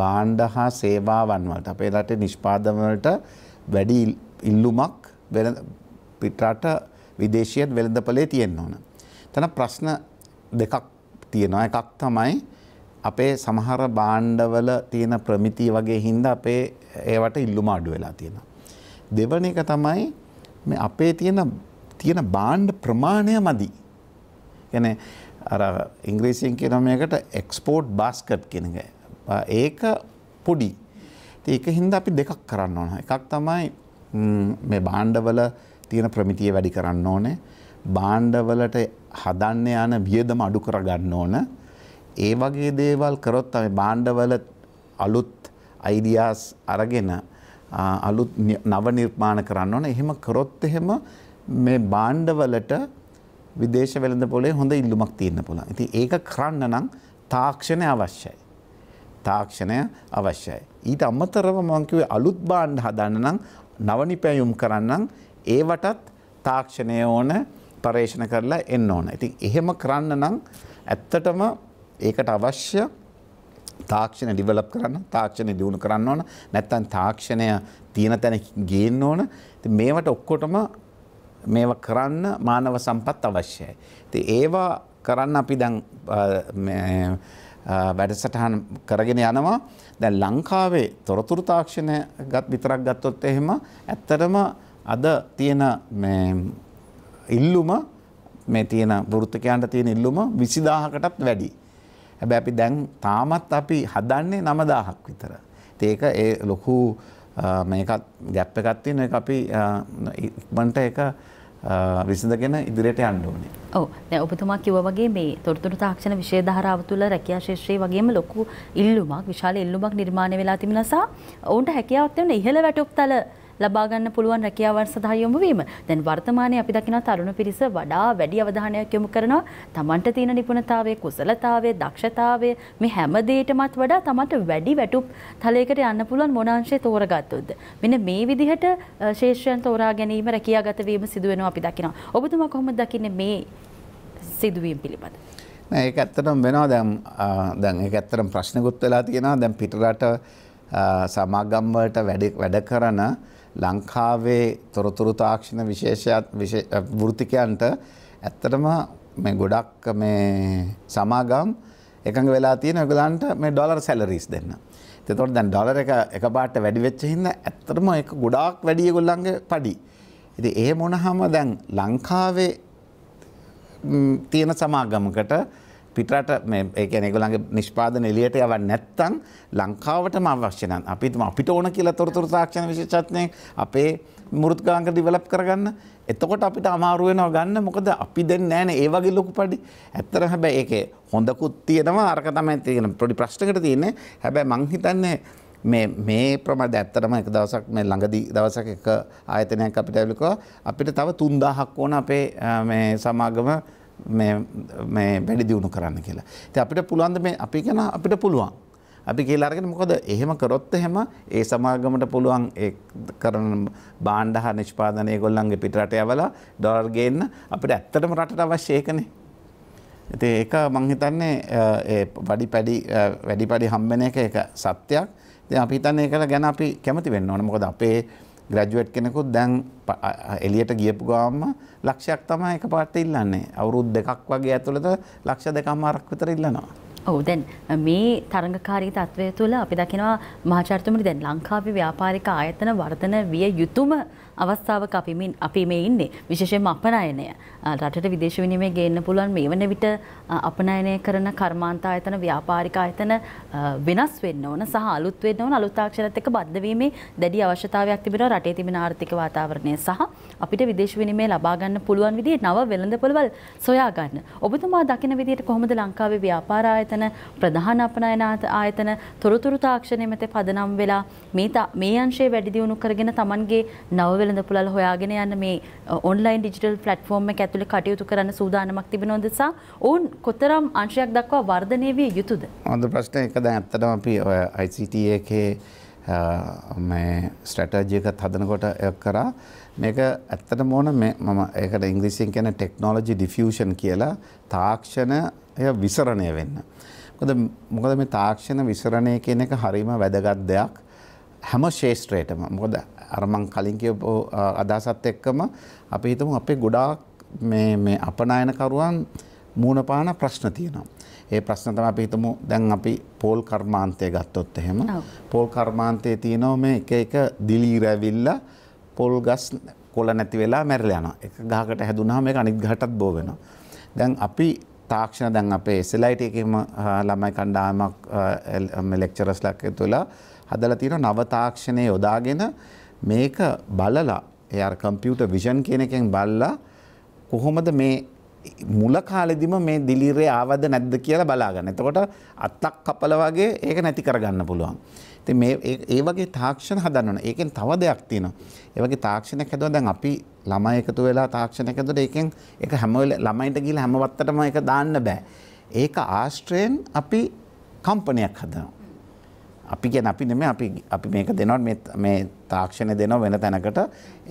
බාණ්ඩ හා සේවාවන් වලට අපේ රටේ නිෂ්පාදන වලට වැඩි ඉල්ලුමක් වෙන පිටරට විදේශීයත් වෙළඳපලේ තියෙන්න ඕන. එතන ප්‍රශ්න දෙකක් තියෙනවා එකක් තමයි අපේ සමහර බාණ්ඩවල තියෙන ප්‍රමිතිය වගේ හින්දා අපේ ඒවට ඉල්ලුම අඩු වෙලා තියෙනවා. දෙවන එක තමයි මේ අපේ තියෙන තියෙන බාණ්ඩ ප්‍රමාණය මදි. يعني අර ඉංග්‍රීසියෙන් කියන මේකට එක්ස්පෝට් බාස්කට් කියන එක. ඒක පොඩි. ඉතින් ඒක හින්දා අපි දෙකක් කරන්න ඕන. එකක් තමයි මේ බාණ්ඩවල තියෙන ප්‍රමිතිය වැඩි කරන්න ඕනේ. බාණ්ඩවලට හදන්න යන වියදම අඩු කරගන්න ඕන. ඒ වගේ දේවල් කරොත් අපි භාණ්ඩවල අලුත් අයිඩියාස් අරගෙන අලුත් නව නිර්මාණ කරන්න ඕන. එහෙම කරොත් එහෙම මේ භාණ්ඩවලට විදේශ වෙළඳ පොලේ හොඳ ඉල්ලුමක් තියෙන්න පුළුවන්. ඉතින් ඒක කරන්න නම් තාක්ෂණය අවශ්‍යයි. තාක්ෂණය අවශ්‍යයි. ඊට අමතරව මම කිව්වේ අලුත් භාණ්ඩ හදන්න නම් නවනිපැයුම් කරන්න නම් ඒවටත් තාක්ෂණය ඕන පර්යේෂණ කරලා එන්න ඕන. ඉතින් එහෙම කරන්න නම් ඇත්තටම ඒකට අවශ්‍ය තාක්ෂණය ඩිවලොප් කරන්න තාක්ෂණය දියුණු කරන්න ඕන නැත්නම් තාක්ෂණය තියෙන තැන ගේන්න ඕන. ඉතින් මේවට ඔක්කොටම මේවා කරන්න මානව සම්පත් අවශ්‍යයි. ඉතින් ඒවා කරන්න අපි දැන් වැඩසටහන් කරගෙන යනවා. දැන් ලංකාවේ තොරතුරු තාක්ෂණය ගත් විතරක් ගත්තොත් එහෙම ඇත්තටම අද තියෙන මේ ඉල්ලුම මේ තියෙන වෘත්තකයන්ට තියෙන ඉල්ලුම විසිදාහකටත් වැඩි. හැබැ අපි දැන් තාමත් අපි හදන්නේ නමදාහක් විතර. ඒක ඒ ලොකු මේකත් ගැප්ප එකත්තින අපි ඉක්මට එක විසඳගෙන ඉදිරියට අන්ඩෝනේ ඕ දැ ඔබතුමා කිව වගේ මේ තොරතුරු තාක්ෂණ විශෂය ධාරාව තුළ රැකයා ශේෂ්‍රයේ වගේම ලොකු ඉල්ලුමක් විශාල ඉල්ලුමක් නිර්මාණය වෙලා තිබෙනසා ඔවුන්ට හැකියාවත්වන ඉහළ වැටුප් තල ලබා ගන්න පුළුවන් රැකියාවන් සඳහා යොමු වීම. දැන් වර්තමානයේ අපි දකිනවා තරුණ පිරිස වඩා වැඩි අවධානයක් යොමු කරනවා තමන්ට තියෙන නිපුණතාවය, කුසලතාවය, දක්ෂතාවය මේ හැම දෙයකටමත් වඩා තමන්ට වැඩි වැටුප් තලයකට යන්න පුළුවන් මොන අංශය තෝරගත්තොත්ද. මෙන්න මේ විදිහට ශේෂ්ත්‍රයන් තෝරා ගැනීම රැකියාගත වීම සිදු වෙනවා අපි දකිනවා. ඔබතුමා කොහොමද දකින්නේ මේ සිදුවීම් පිළිබඳ? ඒ ඇත්තටම වෙනවා දැම් දැන් ඒ ඇත්තරම් ප්‍රශ්නකුත් වෙලා තියෙනවා දැම් පිටරට සමාගම්වලට වැඩ කරන ලංකාවේ තොරතුරු තාක්ෂණ වෘතිකයන්ට ඇත්තටම මේ ගොඩක් මේ සමාගම් එකඟ වෙලා තියෙන ඔයගලන්ට මේ ඩොලර් සැලරිස් දෙන්න. එතකොට දැන් ඩොලර් එක එකපාරට වැඩි වෙච්ච හින්දා ඇත්තටම ඒක ගොඩාක් වැඩි ඒගොල්ලන්ගේ padi. ඉතින් එහෙම වුණාම දැන් ලංකාවේ තියෙන සමාගමකට පිටරට ඒ කියන්නේ ඒගොල්ලන්ගේ නිෂ්පාදන එළියට යවන්නේ නැත්නම් ලංකාවටම අවශ්‍ය නම් අපිට අපිට ඕන කියලා තොරතුරු තාක්ෂණ විශේෂඥයෙක් අපේ මෘත්ගාංග ඩිවලොප් කරගන්න. එතකොට අපිට අමාරු වෙනවා ගන්න. මොකද අපි දෙන්නේ නැහනේ ඒ වගේ ලොකු පඩි. ඇත්තට හැබැයි ඒකේ හොඳකුත් තියෙනවා අරක තමයි තියෙන පොඩි ප්‍රශ්නකට තියෙන්නේ. හැබැයි මං හිතන්නේ මේ මේ ප්‍රමාද ඇත්තටම එක දවසක් මේ ළඟදී දවසක් එක ආයතනයක් අපිට ඇවිල්ලා අපිට තව 3000ක් ඕන අපේ මේ සමාගම මේ වැඩි දියුණු කරන්න කියලා. ඉතින් අපිට පුළුවන් මේ අපි කියන අපිට පුළුවන්. අපි කියලා අරගෙන මොකද එහෙම කරොත් එහෙම ඒ සමාගමට පුළුවන් ඒ කරන බාණ්ඩ හා නිෂ්පාදනය ඒගොල්ලන්ගේ පිටරට යවලා ඩොලර් ගේන්න අපිට ඇත්තටම රටට අවශ්‍ය ඒකනේ. ඉතින් ඒක මං හිතන්නේ ඒ වැඩි පැඩි වැඩි පැඩි හම්බෙන එක ඒක සත්‍යයක්. ඉතින් අපි හිතන්නේ ඒකට ගැන අපි කැමති වෙන්න ඕනේ. මොකද අපේ ග්‍රැජුවට් කෙනෙකුත් දැන් එලියට ගියපු ගාම ලක්ෂයක් තමයි එකපාරට ඉල්ලන්නේ. අවුරුදු දෙකක් වගේ ඇතුළත ලක්ෂ දෙකමාරක් විතර ඉල්ලනවා. ඔව් දැන් මේ තරඟකාරී තත්ත්වය තුළ අපි දකිනවා මහාචාර්යතුමනි දැන් ලංකාවේ ව්‍යාපාරික ආයතන වර්ධන විය යුතුම අවස්ථාවක අපි අපි මේ ඉන්නේ විශේෂයෙන්ම අපනයනය. රටට විදේශ විනිමය ගේන්න පුළුවන් මේ වන විට අපනයනය කරන කර්මාන්තායතන ව්‍යාපාරික ආයතන වෙනස් වෙන්න ඕන සහ අලුත් වෙන්න ඕන අලුත් ආක්ෂරත් එක්ක බද්ධවීමේ දැඩි අවශ්‍යතාවයක් තිබෙනවා රටේ තිබෙන ආර්ථික වාතාවරණය සහ අපිට විදේශ විනිමය ලබා ගන්න පුළුවන් විදිහේ නව වෙළඳපොළවල් සොයා ගන්න. ඔබතුමා දකින විදිහට කොහොමද ලංකාවේ ව්‍යාපාර ආයතන ප්‍රධාන අපනයන ආයතන තොරතුරු තාක්ෂණය මත පදනම් වෙලා මේ මේ අංශය වැඩි දියුණු කරගෙන Tamanගේ නව වෙළඳපොළල් හොයාගෙන යන මේ ඔන්ලයින් ඩිජිටල් ප්ලැට්ෆෝම් එක ඇතුළේ කටයුතු කරන්න සූදානමක් තිබෙනවා නිසා ඔවුන් කොතරම් අංශයක් දක්වා වර්ධනය විය යුතුද? හොඳ ප්‍රශ්න එක දැන් ඇත්තටම අපි ඔය ICT එකේ මේ ස්ට්‍රැටජි එකත් හදනකොට කරා මේක ඇත්තටම ඕන මේ මම ඒකට ඉංග්‍රීසියෙන් කියන ටෙක්නොලොජි ඩිෆියුෂන් කියලා තාක්ෂණය විසරණය වෙන්න. මොකද මොකද මේ තාක්ෂණ විසරණය කියන එක හරීම වැදගත් දෙයක් හැම ශේෂ්ත්‍රයටම. මොකද අර මං කලින් කියපු අදහසත් එක්කම අපි හිතමු අපේ ගොඩාක් මේ මේ අපනායනකරුවන් මූණපාන ප්‍රශ්න තියෙනවා. ඒ ප්‍රශ්න තමයි අපි හිතමු දැන් අපි පෝල් කර්මාන්තය ගත්තොත් එහෙම. පෝල් කර්මාන්තයේ තියෙනවා මේ එක එක දිලි රැවිලා පොල් ගස් කොළ නැති වෙලා මැරිලා යනවා. එක ගහකට හැදුනහම ඒක අනිත් ගහටත් බෝ වෙනවා. දැන් අපි තාක්ෂණ දැන් අපේ SLIT එකේම ළමයි කණ්ඩායමක් ලෙක්චරස්ලා එකතු වෙලා හදලා තියෙනවා නව තාක්ෂණයේ යොදාගෙන මේක බලලා ඒ අර කම්පියුටර් විෂන් කියන එකෙන් බලලා කොහොමද මේ මුල කාලෙදිම මේ දිලිරේ ආවද නැද්ද කියලා බලාගන්න. එතකොට අත්තක් කපල වගේ ඒක නැති කරගන්න පුළුවන්. ඉතින් මේ ඒ වගේ තාක්ෂණ හදන්න ඕන. ඒකෙන් තව දෙයක් තියෙනවා. ඒ වගේ තාක්ෂණයක් හදුවා දැන් අපි ළමයි එකතු වෙලා තාක්ෂණයක් හදුවද ඒකෙන් ඒක හැම ළමයින්ට ගිහලා හැම වත්තටම ඒක දාන්න බෑ. ඒක ආශ්‍රයෙන් අපි කම්පනයක් හදනවා. අපි ගැන අපි නෙමෙයි අපි අපි මේක දෙනවා මේ මේ තාක්ෂණය දෙනවා වෙන තැනකට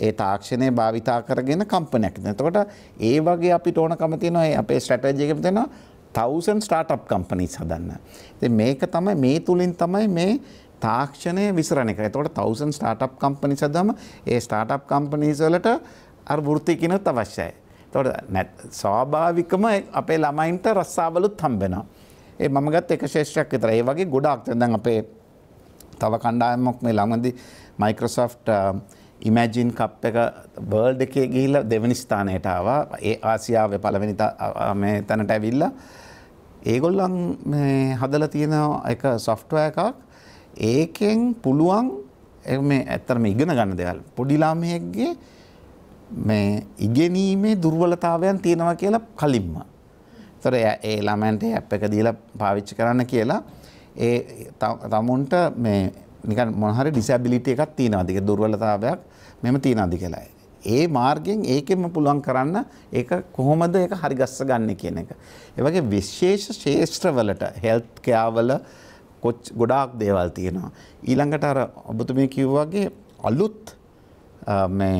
ඒ තාක්ෂණය භාවිතා කරගෙන කම්පැනික්. එතකොට ඒ වගේ අපිට ඕනකම තියෙනවා අපේ ස්ට්‍රැටජි එකෙම තියෙනවා 1000 startup companies හදන්න. ඉතින් මේක තමයි මේ තුලින් තමයි මේ තාක්ෂණය විසරණ එක. එතකොට 1000 startup companies හදම ඒ startup companies වලට අර වෘත්ති කිනුත් අවශ්‍යයි. එතකොට ස්වාභාවිකම අපේ ළමයින්ට රස්සාවලුත් හම්බෙනවා. ඒ මම ගත්ත එක ශේෂ්ත්‍රයක් විතර. ඒ වගේ ගොඩාක් දැන් අපේ තව කණ්ඩායමක් මේ ළඟදි මයිකෝසොෆ්ට් ඉමැජින් කප් එක බර්ල්ඩ් එකේ ගිහිල්ලා දෙවනි ස්ථානයට ආවා. ඒ ආසියාවේ පළවෙනි මේ තැනට ඇවිල්ලා ඒගොල්ලන් මේ හදලා තියෙන එක සොෆ්ට්වෙයාර් එකක්. ඒකෙන් පුළුවන් මේ ඇත්තටම ඉගෙන ගන්න දේවල්. පොඩි ළමයෙක්ගේ මේ ඉගෙනීමේ දුර්වලතාවයන් තියෙනවා කියලා කලින්ම. ඒතර ඒ ළමයන්ට ඇප් එක දීලා පාවිච්චි කරන්න කියලා ඒ තමුන්ට මේ නිකන් මොනහරි ඩිසැබිලිටි එකක් තියෙනවාද කියලා දුර්වලතාවයක් මෙහෙම තියෙනවාද කියලා. ඒ මාර්ගයෙන් ඒකෙම පුළුවන් කරන්න ඒක කොහොමද ඒක හරි ගස්ස ගන්න කියන එක. ඒ වගේ විශේෂ ශේෂ්ත්‍රවලට හෙල්ත් කෙයාවල කොච් ගොඩාක් දේවල් තියෙනවා. ඊළඟට අර ඔබතුමිය කිව්වාගේ අලුත් මේ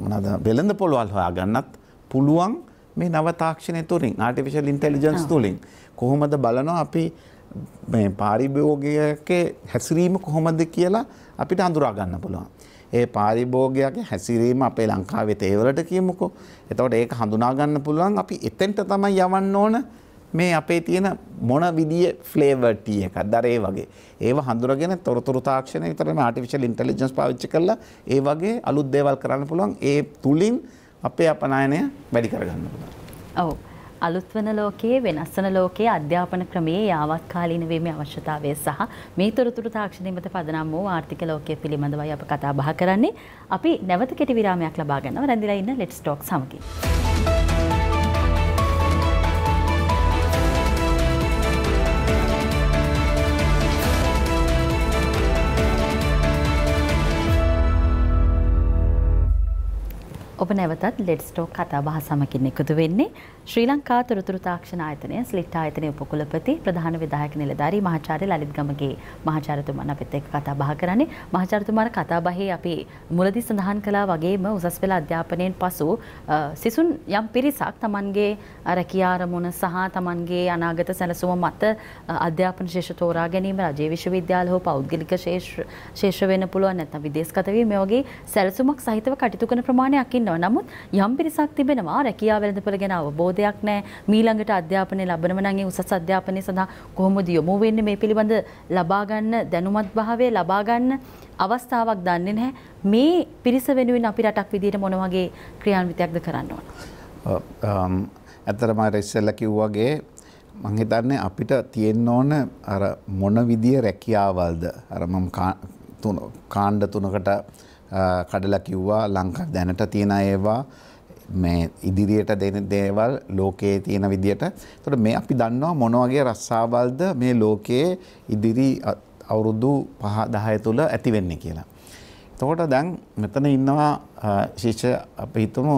මොනවාද වෙළඳ පොළවල් හොයාගන්නත් පුළුවන් මේ නව තාක්ෂණය තුලින් ආටිෆිෂල් ඉන්ටෙලිජන්ස් තුලින් කොහොමද බලනවා අපි මේ පාරිභෝගිකයේ හැසිරීම කොහොමද කියලා අපිට අඳුරා ගන්න පුළුවන්. ඒ පාරිභෝගිකයේ හැසිරීම අපේ ලංකාවේ තේවලට කියමුකෝ. එතකොට ඒක හඳුනා ගන්න පුළුවන් අපි එතෙන්ට තමයි යවන්න ඕන මේ අපේ තියෙන මොන විදිය ෆ්ලේවර් ටී එකක්ද අර ඒ වගේ. ඒව හඳුරගෙන තොරතුරු තාක්ෂණය විතරම ආටිෆිෂල් ඉන්ටෙලිජන්ස් පාවිච්චි කරලා ඒ වගේ අලුත් දේවල් කරන්න පුළුවන්. ඒ තුලින් අපේ අපනායනය වැඩි කරගන්න පුළුවන්. ඔව්. අලුත් වන ලෝකයේ වෙනස් වන ලෝකයේ අධ්‍යාපන ක්‍රමයේ යාවත්කාලීන වීමේ අවශ්‍යතාවය සහ මේ තොරතුරු තාක්ෂණය මත පදනම් වූ ආර්ථික ලෝකය පිළිබඳවයි අප කතා බහ කරන්නේ. අපි නැවත කෙටි විරාමයක් ලබා ගන්නවා රැඳිලා ඉන්න ලෙට්ස් ටොක් සමගින්. ඔබ නැවතත් ලෙඩ්ස්ටෝක් කතා බහ සමකින් එකතු වෙන්නේ ශ්‍රී ලංකා තොරතුරු තාක්ෂණ ආයතනය ස්ලිට් ආයතනයේ උපකුලපති ප්‍රධාන විධායක නිලධාරී මහාචාර්ය ලලිත් ගමගේ මහාචාර්යතුමන් අපිත් එක්ක කතා බහ කරන්නේ මහාචාර්යතුමාට කතා බහේ අපි මුලදී සඳහන් කළා වගේම උසස් පෙළ අධ්‍යාපනයෙන් පසු සිසුන් යම් පිරිසක් Tamanගේ රැකියාරමුණ සහ Tamanගේ අනාගත සැලසුම මත අධ්‍යාපන ශේෂ තෝරා ගැනීම රජයේ විශ්වවිද්‍යාල හෝ පෞද්ගලික ශේෂ වෙන පුළුවන් නැත්නම් විදේශගත වීම වගේ සැලසුමක් සහිතව කටයුතු කරන ප්‍රමාණයක් ඉන්නවා. නමුත් යම් පිරිසක් තිබෙනවා රැකියාව වෙළඳපොළ ගැන අවබෝධ අවබෝධයක් නෑ මීළඟට අධ්‍යාපනය ලබනව නම් ඒ උසස් අධ්‍යාපනය සඳහා කොහොමද යොමු වෙන්නේ මේ පිළිබඳ ලබා ගන්න දැනුමත් භාවය ලබා ගන්න අවස්ථාවක් දන්නේ නැහැ මේ පිරිස වෙනුවෙන් අපි රටක් විදිහට මොන වගේ ක්‍රියාන්විතයක්ද කරන්න ඕන ඇත්තටම අර ඉස්සෙල්ලා කිව්වාගේ මං හිතන්නේ අපිට තියෙන්න ඕන අර මොන විදිය රැකියාවල්ද අර මම කාණ්ඩ තුනකට කඩලා කිව්වා ලංකාව දැනට තියෙන ඒවා මේ ඉදිරියට දෙන දේවල් ලෝකයේ තියෙන විදියට. එතකොට මේ අපි දන්නවා මොන වගේ රස්සාවල්ද මේ ලෝකයේ ඉදිරි අවුරුදු 5 10 තුල ඇති වෙන්නේ කියලා. එතකොට දැන් මෙතන ඉන්නවා ශිෂ්‍ය අපි හිතමු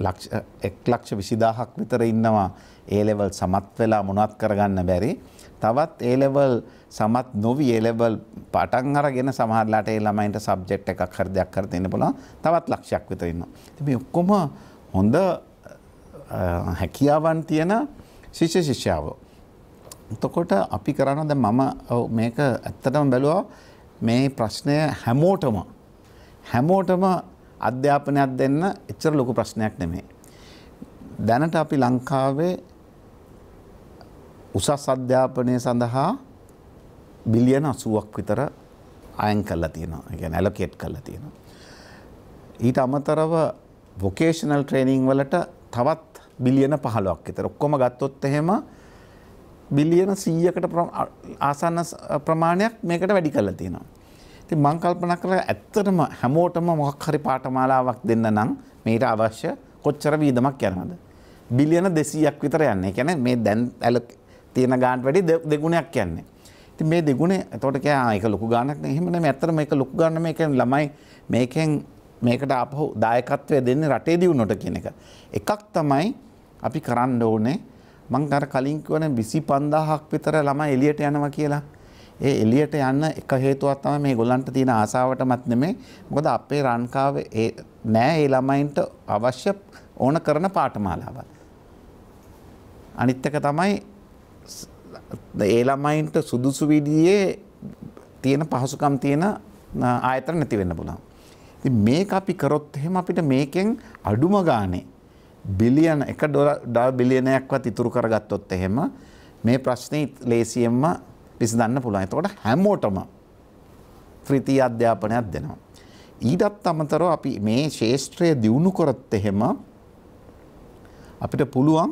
ලක්ෂ 120000ක් විතර ඉන්නවා ඒ ලෙවල් සමත් වෙලා මොනවත් කරගන්න බැරි. තවත් ඒ ලෙවල් සමත් නොවී එලෙබල් පටන් අරගෙන සමහරලාට ඒ ළමයින්ට සබ්ජෙක්ට් එකක් හරි දෙයක් කර දෙන්න පුළුවන්. තවත් ලක්ෂයක් විතර ඉන්නවා. ඉතින් මේ ඔක්කොම හොඳ හැකියාවන් තියෙන ශිෂ්‍ය ශිෂ්‍යාවෝ. එතකොට අපි කරනවා දැන් මම මේක ඇත්තටම බැලුවා මේ ප්‍රශ්නය හැමෝටම හැමෝටම අධ්‍යාපනයක් දෙන්න එච්චර ලොකු ප්‍රශ්නයක් නෙමෙයි. දැනට අපි ලංකාවේ උසස් අධ්‍යාපනය සඳහා බිලියන 80ක් විතර අයන් කරලා තියෙනවා. ඒ කියන්නේ ඇලොකේට් කරලා තියෙනවා. ඊට අමතරව වොකේෂනල් ට්‍රේනින් වලට තවත් බිලියන 15ක් විතර. ඔක්කොම ගත්තොත් එහෙම බිලියන 100කට ආසන්න ප්‍රමාණයක් මේකට වැඩි කරලා තියෙනවා. ඉතින් මම කල්පනා කරලා ඇත්තටම හැමෝටම මොකක් හරි පාඨමාලාවක් දෙන්න නම් මේට අවශ්‍ය කොච්චර වීදමක් යනවද? බිලියන 200ක් විතර යන්නේ. ඒ කියන්නේ මේ දැන් තියෙන ගානට වැඩි දෙගුණයක් යන්නේ. ඉතින් මේ දෙගුණ එතකොට කිය ආ ඒක ලොකු ගාණක් නේ එහෙම නෙමෙයි ඇත්තට මේක ලොකු ගාණ මේක ළමයි මේකෙන් මේකට අපහු දායකත්වය දෙන්නේ රටේ දියුණුවට කියන එක. එකක් තමයි අපි කරන්න ඕනේ මං අර කලින් කිව්වනේ 25000ක් විතර ළමයි එළියට යනවා කියලා. ඒ එළියට යන්න එක හේතුවක් තමයි මේ ගොල්ලන්ට තියෙන ආසාවටමත් නෙමෙයි. මොකද අපේ රන්කාවේ ඒ නෑ ඒ ළමයින්ට අවශ්‍ය ඕන කරන පාඨමාලාවක්. අනිත් එක තමයි ඒ ළමයින්ට සුදුසු විදියේ තියෙන පහසුකම් තියෙන ආයතන නැති වෙන්න පුළුවන්. ඉතින් මේක අපි කරොත් එහෙම අපිට මේකෙන් අඩුම ගානේ බිලියන 1 ඩොලර් බිලියනයක්වත් ඉතුරු කරගත්තොත් එහෙම මේ ප්‍රශ්නේ ලේසියෙන්ම විසඳන්න පුළුවන්. එතකොට හැමෝටම ත්‍රිතීය අධ්‍යාපනයක් දෙනවා. ඊටත් අමතරව අපි මේ ශේෂ්ත්‍රය දියුණු කරත් එහෙම අපිට පුළුවන්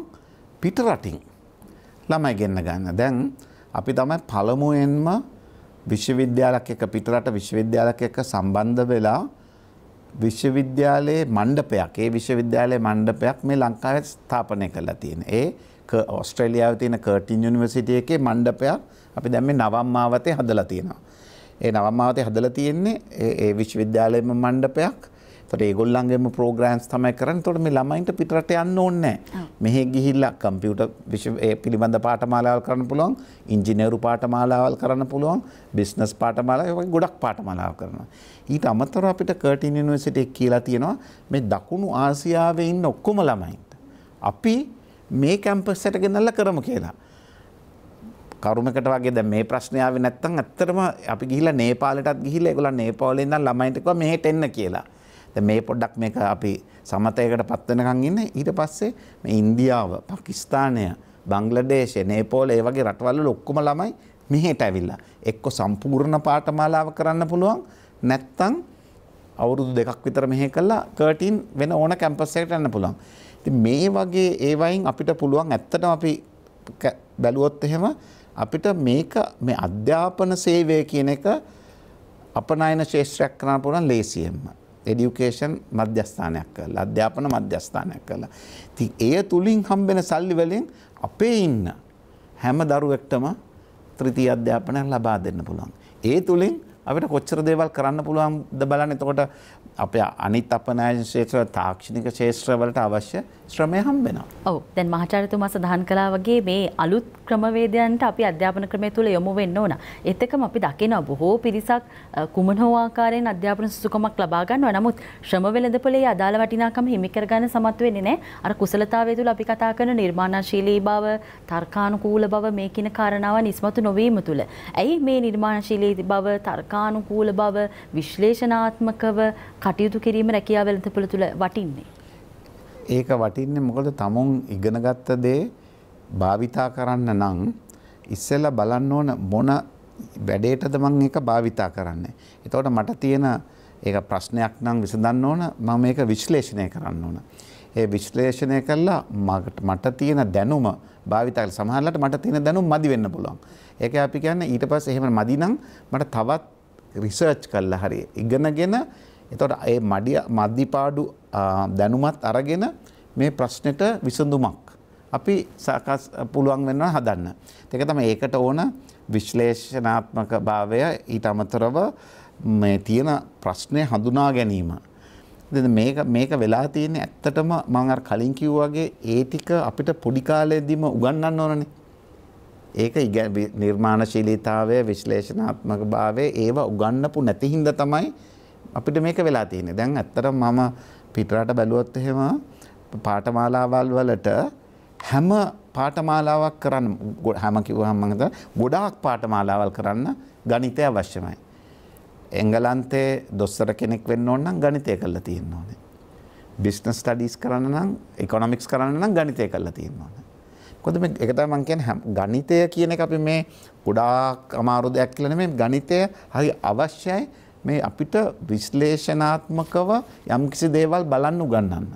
පිට රටින් ළමයි ගෙන්න ගන්න. දැන් අපි තමයි පළමුවෙන්ම විශ්වවිද්‍යාලයක් එක්ක පිටරට විශ්වවිද්‍යාලයක් එක්ක සම්බන්ධ වෙලා විශ්වවිද්‍යාලයේ මණ්ඩපයක් ඒ විශ්වවිද්‍යාලයේ මණ්ඩපයක් මේ ලංකාවේ ස්ථාපනය කරලා තියෙන. ඒ ඔස්ට්‍රේලියාවේ තියෙන කර්ටින් යුනිවර්සිටි එකේ මණ්ඩපයක් අපි දැන් මේ නවම් මාවතේ හදලා තියෙනවා. ඒ නවම් මාවතේ හදලා තියෙන්නේ ඒ විශ්වවිද්‍යාලයේම මණ්ඩපයක්. තොට ඒගොල්ලන්ගේම ප්‍රෝග්‍රෑම්ස් තමයි කරන්න තොට මේ ළමයින්ට පිටරට යන්න ඕන්නෑ මෙහෙ ගිහිල්ලා කම්පියුට විශෂඒ පිළිබඳ පාටමාලාවල් කරන්න පුළුවන් ඉංජිනේරු පාටමාලාවල් කරන්න පුළුවන් බිස්නස් පාටමාලා ගොඩක් පාටමලාව කරන. ඊට අමතර අපිට කටන් නිවසිට එක් කියලා තියෙනවා මේ දකුණු ආසියාවේ ඉන්න ඔක්කොම ළමයින්ට. අපි මේ කැම්පස් සැට ගෙනල්ල කරම කියලා. කරුමකට වගේ ද මේ ප්‍රශ්නාව නැත්තන් ඇත්තරම අපි ගිහිලා නේපාලටත් ගිහිල ගොල නේපාලෙන්ද ළමයින්ටක මෙහට එන්න කියලා. දැන් මේ පොඩ්ඩක් මේක අපි සමතයකට පත් වෙනකන් ඉන්නේ ඊට පස්සේ මේ ඉන්දියාව පාකිස්තානය බංග්ලාදේශය නේපාල ඒ වගේ රටවල් වල ඔක්කොම ළමයි මෙහෙට ඇවිල්ලා එක්ක සම්පූර්ණ පාඨමාලාව කරන්න පුළුවන් නැත්තම් අවුරුදු දෙකක් විතර මෙහෙ කළා 13 වෙන ඕන කැම්පස් එකට යන්න පුළුවන්. ඉතින් මේ වගේ ඒවයින් අපිට පුළුවන් ඇත්තටම අපි බැලුවොත් එහෙම අපිට මේක මේ අධ්‍යාපන සේවය කියන එක අපනයන ශේෂ්ත්‍රයක් කරන්න පුළුවන් ලේසියෙන්ම. එඩියුකේෂන් මධ්‍යස්ථානයක් කරලා අධ්‍යාපන මධ්‍යස්ථානයක් කරලා. ඉතින් එය තුලින් හම්බෙන සල්ලි වලින් අපේ ඉන්න හැම දරුවෙක්ටම තෘතීය අධ්‍යාපනයක් ලබා දෙන්න පුළුවන්. ඒ තුලින් අපිට කොච්චර දේවල් කරන්න පුළුවන්ද බලන්න එතකොට අපේ අනිත් අපනෑයන ශේත්‍ර තාක්ෂණික ශේත්‍රවලට අවශ්‍ය ශ්‍රමය හම්බෙනවා. ඔව් දැන් මහාචාර්යතුමා සඳහන් කළා වගේ මේ අලුත් ක්‍රමවේදයන්ට අපි අධ්‍යාපන ක්‍රමය තුළ යොමු වෙන්න ඕන. එතකම අපි දකිනවා බොහෝ පිරිසක් කුමන හෝ ආකාරයෙන් අධ්‍යාපන සුසුකමක් ලබා ගන්නවා. නමුත් ශ්‍රම වෙළඳපොලේ අදාළ වටිනාකම හිමි කරගන්න සමත් වෙන්නේ නැහැ. අර කුසලතාවය තුළ අපි කතා කරන නිර්මාණශීලී බව, තර්කානුකූල බව මේ කියන කාරණාවන් ඉස්මතු නොවීම තුළ. ඇයි මේ නිර්මාණශීලී බව, තර්කා ක්‍රමානුකූල බව විශ්ලේෂණාත්මකව කටයුතු කිරීම රැකියා වෙළඳපොළ තුළ වටින්නේ. ඒක වටින්නේ මොකද තමුන් ඉගෙනගත්ත දේ භාවිතා කරන්න නම් ඉස්සෙල්ලා බලන්න ඕන මොන වැඩේටද මං ඒක භාවිතා කරන්නේ. එතකොට මට තියෙන ඒක ප්‍රශ්නයක් නම් විසඳන්න ඕන මම මේක විශ්ලේෂණය කරන්න ඕන. ඒ විශ්ලේෂණය කළා මට තියෙන දැනුම භාවිතා කළ සමහරලාට මට තියෙන දැනුම මදි වෙන්න පුළුවන්. ඒක අපි කියන්නේ ඊට පස්සේ එහෙම මදි නම් මට තවත් රිසර්ච් කල්ල හරි ඉගෙනගෙන එතොට ඒ මඩිය මධ්‍යපාඩු දැනුමත් අරගෙන මේ ප්‍රශ්නයට විසඳුමක්. අපි සකස් පුළුවන් වෙන්න හදන්න. ඒක තම ඒකට ඕන විශ්ලේෂණාත්මක භාවය ඊට අමතරව මේ තියෙන ප්‍රශ්නය හඳුනා ගැනීම. මේක වෙලා තියෙන ඇත්තටම මං අර කලින් කිව්වාගේ ඒ ටික අපිට පොඩි කාලෙදිම උගන්වන්න ඕනනේ. ඒක නිර්මාණශීලීතාවය විශ්ලේෂණාත්මක භාවය ඒවා උගන්නපු නැති හින්දා තමයි අපිට මේක වෙලා තියෙන්නේ. දැන් ඇත්තටම මම පිටරට බැලුවොත් එහෙම පාඨමාලාවල් වලට හැම පාඨමාලාවක් කරන්න හැම කිව්වහම මම ගොඩාක් පාඨමාලාවල් කරන්න ගණිතය අවශ්‍යමයි. එංගලන්තේ දොස්තර කෙනෙක් වෙන්න ඕන නම් ගණිතය කරලා තියෙන්න ඕනේ. බිස්නස් ස්ටඩීස් කරන්න නම් ඉකොනොමික්ස් කරන්න නම් ගණිතය කරලා තියෙන්න ඕනේ. කොද මේ එකට මං කියන්නේ හැම ගණිතය කියන එක අපි මේ ගොඩාක් අමාරු දෙයක් කියලා නෙමෙයි ගණිතය හරි අවශ්‍යයි මේ අපිට විශ්ලේෂණාත්මකව යම්කිසි දේවල් බලන්න උගන්වන්න.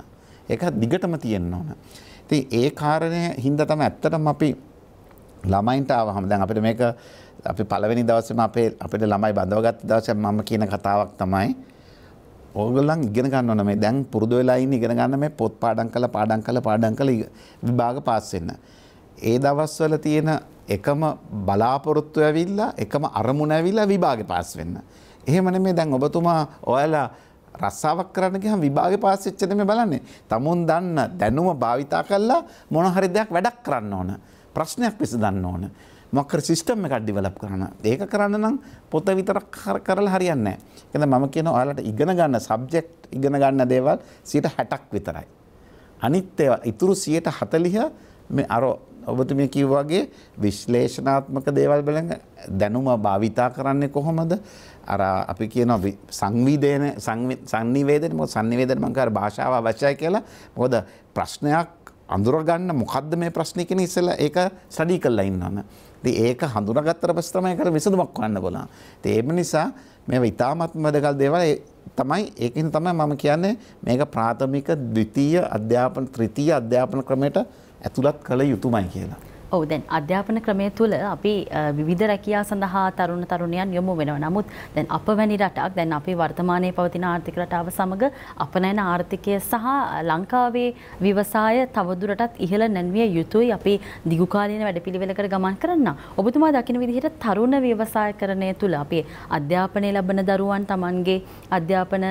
ඒක දිගටම තියෙන්න ඕන. ඉතින් ඒ කාරණය හින්දා තමයි ඇත්තටම අපි ළමයින්ට ආවහම දැන් අපිට මේක අපි පළවෙනි දවසේම අපේ අපිට ළමයි බඳවගත්ත දවසේ මම කියන කතාවක් තමයි ඕගොල්ලන් ඉගෙන ගන්න ඕන මේ දැන් පුරුදු වෙලා ඉන්න ඉගෙන ගන්න මේ පොත් පාඩම් කළා පාඩම් කළා පාඩම් කළා විභාග පාස් වෙන්න. ඒ දවස්වල තියෙන එකම බලාපොරොත්තු ඇවිල්ලා එකම අරමුණ ඇවිල්ලා විභාගේ පාස් වෙන්න. එහෙම නෙමෙයි දැන් ඔබතුමා ඔයාලා රස්සාවක් කරන්න ගියහම විභාගේ පාස් වෙච්ච දෙමෙ බලන්නේ. තමුන් දන්න දැනුම භාවිතා කළා මොන හරි දෙයක් වැඩක් කරන්න ඕන. ප්‍රශ්නයක් විසඳන්න ඕන. මොකක් හරි සිස්ටම් එකක් ඩෙවලොප් කරන්න. ඒක කරන්න නම් පොත විතරක් කරලා හරියන්නේ නැහැ. එතන මම කියන ඔයාලට ඉගෙන ගන්න සබ්ජෙක්ට් ඉගෙන ගන්න දේවල් 60ක් විතරයි. අනිත් ඒවා ඉතුරු 140 මේ අර ඔබතුමිය කිව්වා වගේ විශ්ලේෂණාත්මක දේවල් බලන දැනුම භාවිතා කරන්නේ කොහොමද? අර අපි කියනවා සංවිදේන සංනිවේදනය මොකද සංනිවේදනය මං කර භාෂාව අවශ්‍යයි කියලා. මොකද ප්‍රශ්නයක් අඳුරගන්න මොකද්ද මේ ප්‍රශ්නේ කියන ඉස්සෙල්ලා ඒක ස්ටඩි කරලා ඉන්න ඕන. ඉතින් ඒක හඳුනාගත්තට පස්සේ තමයි කර විසඳුමක් හොයන්න බලන්න. ඉතින් ඒක නිසා මේව ඉතාමත්ම වැදගත් දේවල් තමයි ඒකින් තමයි මම කියන්නේ මේක ප්‍රාථමික ද්විතීය අධ්‍යාපන තෘතීය අධ්‍යාපන ක්‍රමයට ඇතුළත් කළ යුතුමයි කියලා. ඔවු දැන් අධ්‍යාපන ක්‍රමය තුළ අපි විවිධ රැකියා සඳහා තරුණ තරුණයන් යොමු වෙනවා. නමුත් දැන් අප වැනි රටක් දැන් අපි වර්තමානයේ පවතින ආර්ථික රටාව සමග අප නැන ආර්ථිකය සහ ලංකාවේ විවසාය තවදුරටත් ඉහළ නැන්විය යුතුයි. අපි දිගු කාලීන වැඩපිළිවෙලකට ගමන් කරන්න. ඔබතුමා දකින විදිහට තරුණ ව්‍යවසායකරණය තුළ අපි අධ්‍යාපනය ලබන දරුවන් Tamanගේ අධ්‍යාපන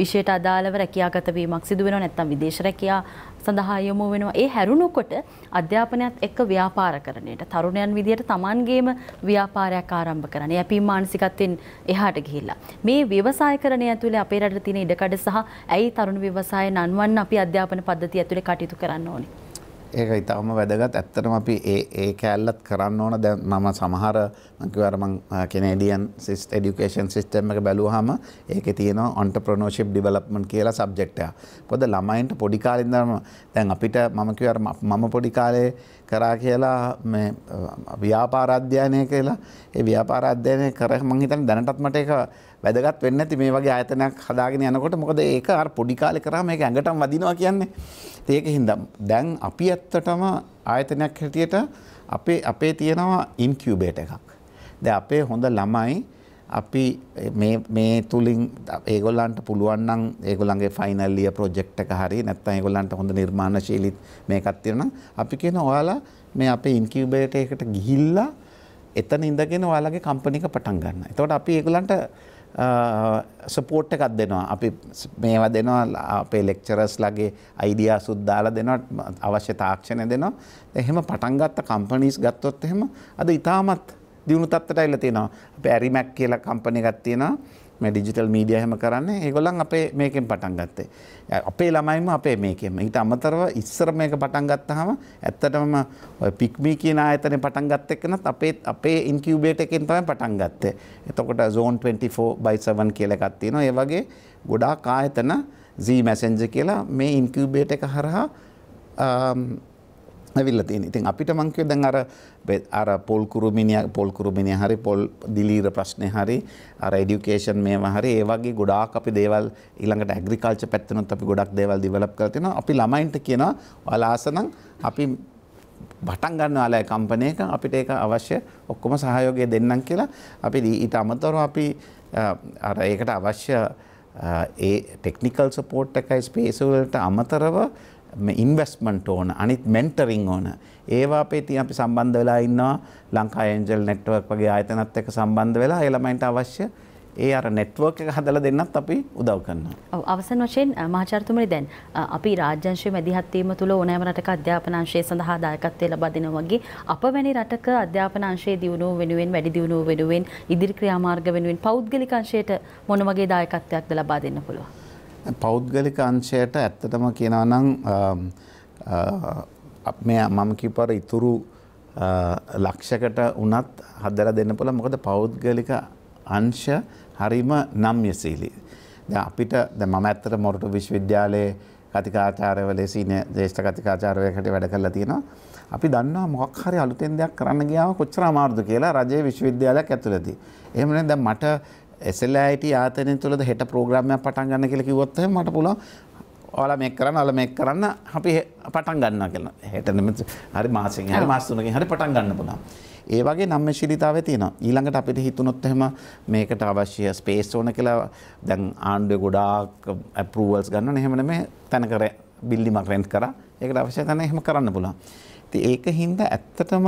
විෂයට අදාළව රැකියාගත වීමක් සිදු වෙනවා නැත්නම් විදේශ රැකියා සඳහා යොමු වෙනවා. ඒ හැරුණුකොට අධ්‍යාපනයත් එක්ක ව්‍යාපාරකරණයට තරුණයන් විදියට Tamanගේම ව්‍යාපාරයක් ආරම්භ කරන්න. යැපීම් මානසිකත්වෙන් එහාට ගිහිල්ලා. මේ ව්‍යවසායකරණය ඇතුලේ අපේ රටේ තියෙන ඉඩකඩ සහ ඇයි තරුණ ව්‍යවසාය නන්වන්න අපි අධ්‍යාපන පද්ධතිය ඇතුලේ කටයුතු කරන්න ඕනේ. ඒක ඉතාම වැදගත් ඇත්තටම අපි ඒ ඒ කෑල්ලත් කරන්න ඕන දැන් මම සමහර මම කිව්වා මම කෙනේඩියන් සිස්ටම් এডুকেෂන් සිස්ටම් එක බැලුවාම ඒකේ තියෙනවා entrepreneurship development කියලා සබ්ජෙක්ට් එක. පොද ළමයින්ට පොඩි කාලේ ඉඳන්ම දැන් අපිට මම කිව්වා මම පොඩි කාලේ කරා කියලා මේ ව්‍යාපාර අධ්‍යයනය කියලා ඒ ව්‍යාපාර අධ්‍යයනය කරා මම හිතන්නේ දැනටත් මට ඒක වැදගත් වෙන්න ඇති මේ වගේ ආයතනයක් හදාගෙන යනකොට මොකද ඒක අර පොඩි කාලේ කරාම ඒක ඇඟටම වදිනවා කියන්නේ. ඒක හින්දා දැන් අපි ඇත්තටම ආයතනයක් හැටියට අපේ අපේ තියෙනවා ඉන්කියුබේටර් එකක්. දැන් අපේ හොඳ ළමයි අපි මේ මේ තුලින් ඒගොල්ලන්ට පුළුවන් නම් ඒගොල්ලන්ගේ ෆයිනල් ඉයර් ප්‍රොජෙක්ට් එක හරි නැත්නම් ඒගොල්ලන්ට හොඳ නිර්මාණශීලී මේකක් තියෙනවා අපි කියන ඔයාලා මේ අපේ ඉන්කියුබේටර් එකට ගිහිල්ලා එතන ඉඳගෙන ඔයාලගේ කම්පැනි එක පටන් ගන්න. එතකොට අපි ඒගොල්ලන්ට සපෝට් එකක් දෙනවා අපි මේවා දෙනවා අපේ ලෙක්චරස් ලගේ අයිඩියා සුද්දාල දෙනවා අවශ්‍ය තාක්ෂණය දෙනවා එහෙම පටන්ගත්ත කම්පනීස් ගත්තොත් එහෙම අද ඉතාමත් දියුණු තත්වට ඇල්ල තියෙනවා අප ඇරිමැක් කියලා කම්පනි එකක් තියෙනවා මේ ඩිජිටල් මීඩිය හැම කරන්නේ ඒගොල්ලන් අපේ මේකෙන් පටන් ගත්තේ. අපේ ළමයිම අපේ මේකෙම. ඊට අමතරව ඉස්සර මේක පටන් ගත්තාම ඇත්තටම ඔය පික්මී කියන ආයතනේ පටන් ගත්ත එකනත් අපේ අපේ ඉන්කියුබේටර් එකෙන් තමයි පටන් ගත්තේ. එතකොට zone 24/7 කියලා එකක් තියෙනවා. ඒ වගේ ගොඩාක් ආයතන Z Messenger කියලා මේ ඉන්කියුබේටර් එක හරහා ඇවිල්ල තියෙන ඉතින් අපිට මංකව දැන් අර අර පොල්කුරුමිනිය පොල්කුරුමිනිය හරි පොල් දිලීර ප්‍රශ්නය හරි අර එඩියුකේෂන් මේම හරි ඒ වගේ ගොඩාක් අපි දේවල් ඊළඟට ඇග්‍රිකල්චර් පැත්තනොත් අපි ගොඩක් දේවල් ඩිවලොප් කරලා තිනවා අපි ළමයින්ට කියනවා ඔයාලා අපි පටන් ගන්න ආලය කම්පැනි එක අපිට ඒක අවශ්‍ය ඔක්කොම සහයෝගය දෙන්නම් කියලා අපි ඊට අමතරව අපි අර ඒකට අවශ්‍ය ඒ ටෙක්නිකල් සපෝට් එකයි ස්පේස් වලට අමතරව ඉන්වස්මන්ට ඕන අනිත් මෙන්ටරිං ඕන ඒවා අපේ තින් අපි සම්බන්ධ වෙලා ඉන්නවා ලංකා ඇන්ජල් නෙට්වර්ක් වගේ ආයතනත් එක්ක සම්බන්ධ වෙලා එළමයින්ට අවශ්‍ය ඒ අර නෙට්වර්ක් එක හදලා දෙන්නත් අපි උදව් කරනවා. ඔව් අවසන් වශයෙන් මහාචාර්යතුමනි දැන් අපි රාජ්‍යංශයේ මැදිහත් වීම තුළ ඕනෑම රටක අධ්‍යාපන අංශය සඳහා දායකත්වය ලබා දෙනවා වගේ අප වැනි රටක අධ්‍යාපන අංශයේ දියුණුව වෙනුවෙන් වැඩි දියුණුව වෙනුවෙන් ඉදිරි ක්‍රියාමාර්ග වෙනුවෙන් පෞද්ගලික අංශයට මොන වගේ දායකත්වයක්ද ලබා දෙන්න පුළුවන්? පෞද්ගලික අංශයට ඇත්තටම කියනවා නම් මේ මම කිව්පාර ඉතුරු ලක්ෂකට වුණත් හදලා දෙන්න පුළුවන් මොකද පෞද්ගලික අංශ හරීම නම්යශීලී. දැන් අපිට දැන් මම ඇත්තට මොරටු විශ්වවිද්‍යාලයේ කතිකාචාර්යවල සින ජේෂ්ඨ කතිකාචාර්යවරයෙක්ට වැඩ කරලා තියෙනවා. අපි දන්නවා මොකක් හරි අලුතෙන් දෙයක් කරන්න ගියාම කොච්චර අමාරුද කියලා රජයේ විශ්වවිද්‍යාලයක් ඇතුළතදී. එහෙම නැත්නම් දැන් මට SLIT ආතනෙ තුලද හෙට ප්‍රෝග්‍රෑම් එකක් පටන් ගන්න කියලා කිව්වොත් එහෙනම් මට පුළුවන් ඔයාලා මේක කරන්න ඔයාලා මේක කරන්න අපි පටන් ගන්නවා කියලා. හෙට නෙමෙයි හරි මාසෙකින් හරි මාස තුනකින් හරි පටන් ගන්න පුළුවන්. ඒ වගේ නම්මශීලීතාවය තියෙනවා. ඊළඟට අපිට හිතුනොත් එහෙම මේකට අවශ්‍ය ස්පේස් ඕන කියලා දැන් ආණ්ඩුවේ ගොඩාක් ඇප්‍රූවල්ස් ගන්නවනේ. එහෙම නෙමෙයි තන කර බිල්ඩිමක් රෙන්ට් කරා. ඒකට අවශ්‍ය තැන එහෙම කරන්න පුළුවන්. ඉතින් ඒක හින්දා ඇත්තටම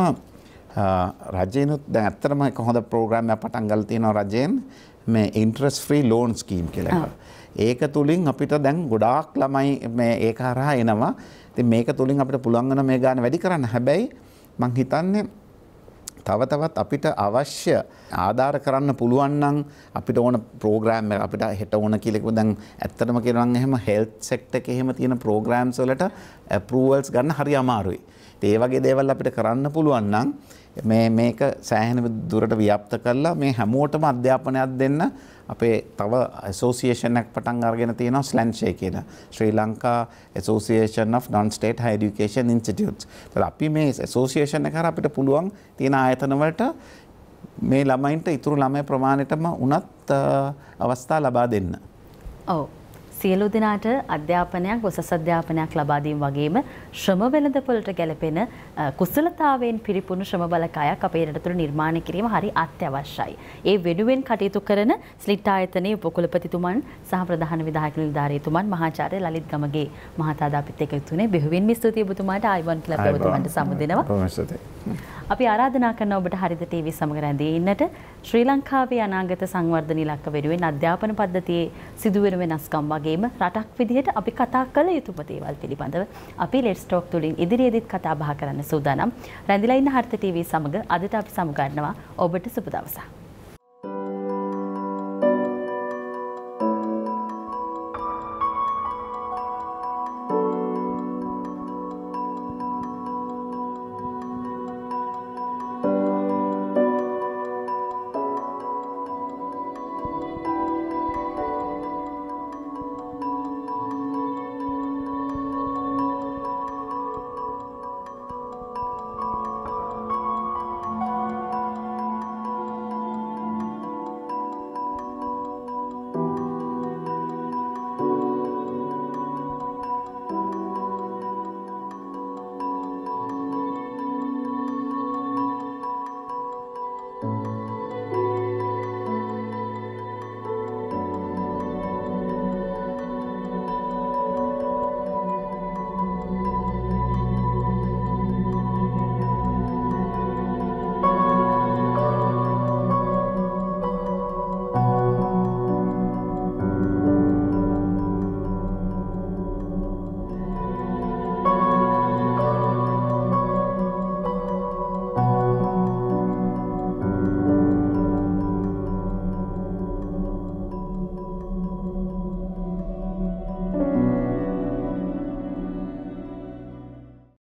රජයනුත් දැන් ඇත්තටම එක හොඳ ප්‍රෝග්‍රෑම් එකක් පටන් ගල් තියෙනවා රජයෙන්. මේ ඉන්ට්‍රස් ්‍රී ලෝන් ස්කීම් කෙලවා. ඒක තුළින් අපිට දැන් ගොඩාක් ළමයි මේ ඒක හරහා එනවා ති මේක තුළින් අපිට පුළන්ගන මේ ගාන වැඩි කරන්න හැබැයි මං හිතන්නේ තව තවත් අපිට අවශ්‍ය ආධාර කරන්න පුළුවන්නම් අපිට ඕන ප්‍රෝග්‍රෑම් අපිට හෙට ඕන කිලෙකු දැන් ඇත්තටම කරන්න එහෙම හෙල් සෙක්ට එක එහෙම තියෙන ප්‍රෝග්‍රෑම්ස් වලට ඇපරූවල්ස් ගන්න හරි අමාරුයි. ඒවගේ දේවල් අපිට කරන්න පුළුවන්නම් මේ මේක සෑහෙන දුරට ව්‍යාප්ත කරලා මේ හැමෝටම අධ්‍යාපනයක් දෙන්න අපේ තව ඇසෝසියේෂන් එකක් පටන් අරගෙන තියෙනවා ස්ලැන්ෂේ කියන Sri Lanka association of non state higher education institutes. ඒත් අපි මේ ඇසෝසියේෂන් එක හර අපිට පුළුවන් තියෙන ආයතන වලට මේ ළමයින්ට ඉතුරු ළමයි ප්‍රමාණයටම උනත් අවස්ථා ලබා දෙන්න. ඔව්. සියලු දෙනාට අධ්‍යාපනයක් උසස් අධ්‍යාපනයක් ලබා දීම වගේම ශ්‍රම වෙළඳපොළට ගැලපෙන කුසලතාවයෙන් පිරිපුණු ශ්‍රම බලකායක් අපේ රට තුළ නිර්මාණය කිරීම හරි අත්‍යවශ්‍යයි. ඒ වෙනුවෙන් කටයුතු කරන ස්ලිට් ආයතනයේ උපකුලපතිතුමන් සහ ප්‍රධාන විධායක නිලධාරීතුමන් මහාචාර්ය ලලිත් ගමගේ මහතා ද අපිත් එක්ක යුතුනේ බෙහෙවින්ම ස්තුතියි ඔබතුමාට ආයිබන් කියලා ඔබතුමන්ට සමුදෙනවා. අපි ආරාධනා කරනවා ඔබට හරිද ටීවී සමග රැඳී ඉන්නට ශ්‍රී ලංකාවේ අනාගත සංවර්ධන ඉලක්ක වෙනුවෙන් අධ්‍යාපන පද්ධතියේ සිදුවෙන වෙනස්කම් වගේ වගේම රටක් විදිහට අපි කතා කළ යුතුම දේවල් පිළිබඳව අපි ලෙට්ස් ටෝක් තුලින් ඉදිරියේදීත් කතා බහ කරන්න සූදානම්. රැඳිලා ඉන්න හර්ත ටීවී සමග අදට අපි සමුගන්නවා. ඔබට සුබ දවසක්.